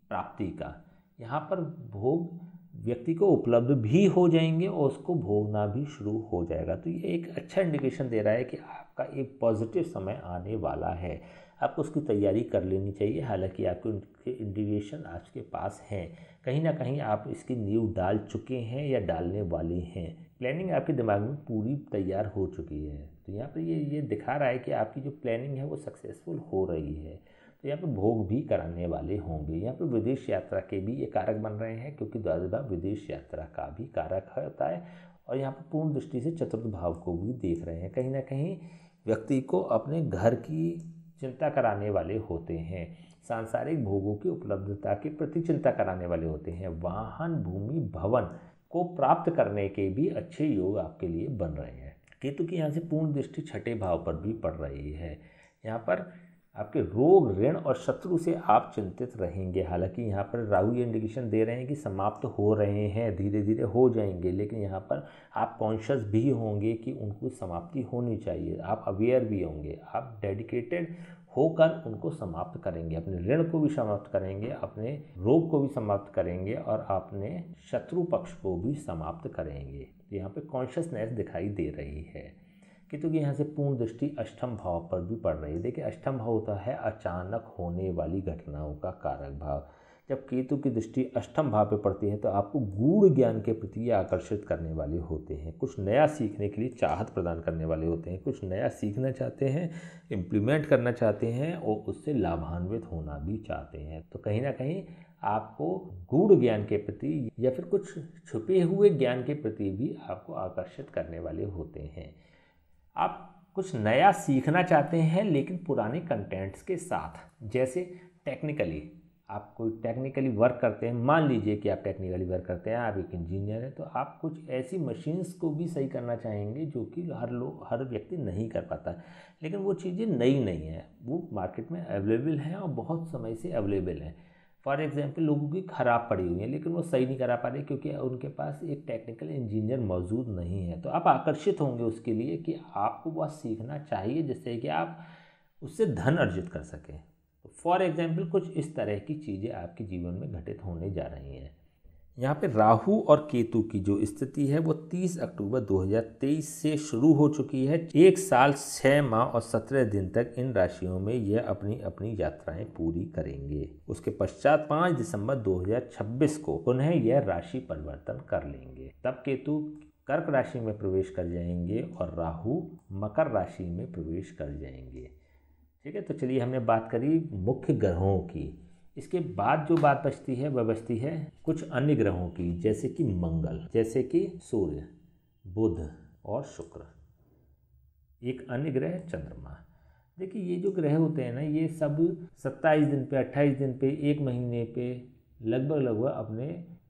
प्राप्ति का यहाँ पर भोग व्यक्ति को उपलब्ध भी हो जाएंगे और उसको भोगना भी शुरू हो जाएगा तो ये एक अच्छा इंडिकेशन दे रहा है कि आपका एक पॉजिटिव समय आने वाला है आपको उसकी तैयारी कर लेनी चाहिए हालांकि आपके इंडिकेशन आज के पास हैं कहीं ना कहीं आप इसकी नींव डाल चुके हैं या डालने वाले हैं प्लानिंग आपके दिमाग में पूरी तैयार हो चुकी है तो यहाँ पर ये ये दिखा रहा है कि आपकी जो प्लानिंग है वो सक्सेसफुल हो रही है तो यहाँ पर भोग भी कराने वाले होंगे यहाँ पर विदेश यात्रा के भी ये कारक बन रहे हैं क्योंकि द्वारा विदेश यात्रा का भी कारक होता है और यहाँ पर पूर्ण दृष्टि से चतुर्थ भाव को भी देख रहे हैं कहीं ना कहीं व्यक्ति को अपने घर की चिंता कराने वाले होते हैं सांसारिक भोगों की उपलब्धता के प्रति चिंता कराने वाले होते हैं वाहन भूमि भवन को प्राप्त करने के भी अच्छे योग आपके लिए बन रहे हैं केतु की यहाँ से पूर्ण दृष्टि छठे भाव पर भी पड़ रही है यहाँ पर आपके रोग ऋण और शत्रु से आप चिंतित रहेंगे हालांकि यहाँ पर राहु ये इंडिकेशन दे रहे हैं कि समाप्त तो हो रहे हैं धीरे धीरे हो जाएंगे लेकिन यहाँ पर आप कॉन्शियस भी होंगे कि उनको समाप्ति होनी चाहिए आप अवेयर भी होंगे आप डेडिकेटेड होकर उनको समाप्त करेंगे अपने ऋण को भी समाप्त करेंगे अपने रोग को भी समाप्त करेंगे और अपने शत्रु पक्ष को भी समाप्त करेंगे यहाँ पे कॉन्शियसनेस दिखाई दे रही है कि तो यहाँ से पूर्ण दृष्टि अष्टम भाव पर भी पड़ रही है देखिए अष्टम भाव होता है अचानक होने वाली घटनाओं का कारक भाव जब केतु की दृष्टि अष्टम भाव पे पड़ती है तो आपको गूढ़ ज्ञान के प्रति आकर्षित करने वाले होते हैं कुछ नया सीखने के लिए चाहत प्रदान करने वाले होते हैं कुछ नया सीखना चाहते हैं इम्प्लीमेंट करना चाहते हैं और उससे लाभान्वित होना भी चाहते हैं तो कहीं ना कहीं आपको गूढ़ ज्ञान के प्रति या फिर कुछ छुपे हुए ज्ञान के प्रति भी आपको आकर्षित करने वाले होते हैं आप कुछ नया सीखना चाहते हैं लेकिन पुराने कंटेंट्स के साथ जैसे टेक्निकली आप कोई टेक्निकली वर्क करते हैं मान लीजिए कि आप टेक्निकली वर्क करते हैं आप एक इंजीनियर हैं तो आप कुछ ऐसी मशीन्स को भी सही करना चाहेंगे जो कि हर लोग हर व्यक्ति नहीं कर पाता लेकिन वो चीज़ें नई नहीं हैं वो मार्केट में अवेलेबल हैं और बहुत समय से अवेलेबल हैं फॉर एग्जाम्पल लोगों की ख़राब पड़ी हुई है लेकिन वो सही नहीं करा पा रहे क्योंकि उनके पास एक टेक्निकल इंजीनियर मौजूद नहीं है तो आप आकर्षित होंगे उसके लिए कि आपको वह सीखना चाहिए जिससे कि आप उससे धन अर्जित कर सकें तो फॉर एग्ज़ाम्पल कुछ इस तरह की चीज़ें आपके जीवन में घटित होने जा रही हैं यहाँ पे राहु और केतु की जो स्थिति है वो 30 अक्टूबर 2023 से शुरू हो चुकी है एक साल छः माह और सत्रह दिन तक इन राशियों में यह अपनी अपनी यात्राएं पूरी करेंगे उसके पश्चात 5 दिसंबर 2026 को पुनः यह राशि परिवर्तन कर लेंगे तब केतु कर्क राशि में प्रवेश कर जाएंगे और राहु मकर राशि में प्रवेश कर जाएंगे ठीक है तो चलिए हमने बात करी मुख्य ग्रहों की इसके बाद जो बात बचती है वह बचती है कुछ अन्य ग्रहों की जैसे कि मंगल जैसे कि सूर्य बुध और शुक्र एक अन्य ग्रह चंद्रमा देखिए ये जो ग्रह होते हैं ना ये सब 27 दिन पे 28 दिन पे एक महीने पे लगभग लगभग अपने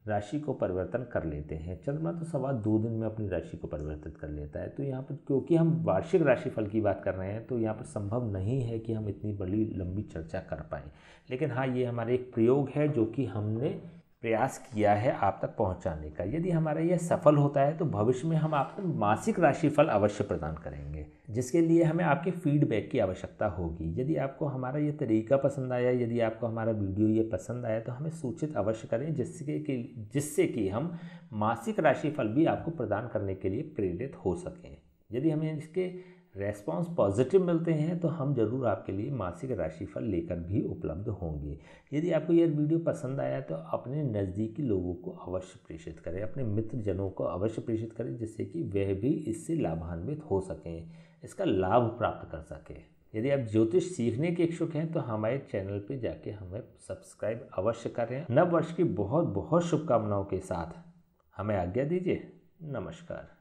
राशि को परिवर्तन कर लेते हैं चंद्रमा तो सवा दो दिन में अपनी राशि को परिवर्तित कर लेता है तो यहाँ पर क्योंकि हम वार्षिक राशिफल की बात कर रहे हैं तो यहाँ पर संभव नहीं है कि हम इतनी बड़ी लंबी चर्चा कर पाएँ लेकिन हाँ ये हमारे एक प्रयोग है जो कि हमने प्रयास किया है आप तक पहुंचाने का यदि हमारा यह सफल होता है तो भविष्य में हम आपको मासिक राशिफल अवश्य प्रदान करेंगे जिसके लिए हमें आपके फीडबैक की आवश्यकता होगी यदि आपको हमारा यह तरीका पसंद आया यदि आपको हमारा वीडियो ये पसंद आया तो हमें सूचित अवश्य करें जिसके कि जिससे कि हम मासिक राशिफल भी आपको प्रदान करने के लिए प्रेरित हो सकें यदि हमें इसके रेस्पॉन्स पॉजिटिव मिलते हैं तो हम ज़रूर आपके लिए मासिक राशिफल लेकर भी उपलब्ध होंगे यदि आपको यह वीडियो पसंद आया तो अपने नज़दीकी लोगों को अवश्य प्रेषित करें अपने मित्रजनों को अवश्य प्रेषित करें जिससे कि वह भी इससे लाभान्वित हो सकें इसका लाभ प्राप्त कर सकें यदि आप ज्योतिष सीखने के इच्छुक हैं तो हमारे चैनल पर जाके हमें सब्सक्राइब अवश्य करें नव वर्ष की बहुत बहुत शुभकामनाओं के साथ हमें आज्ञा दीजिए नमस्कार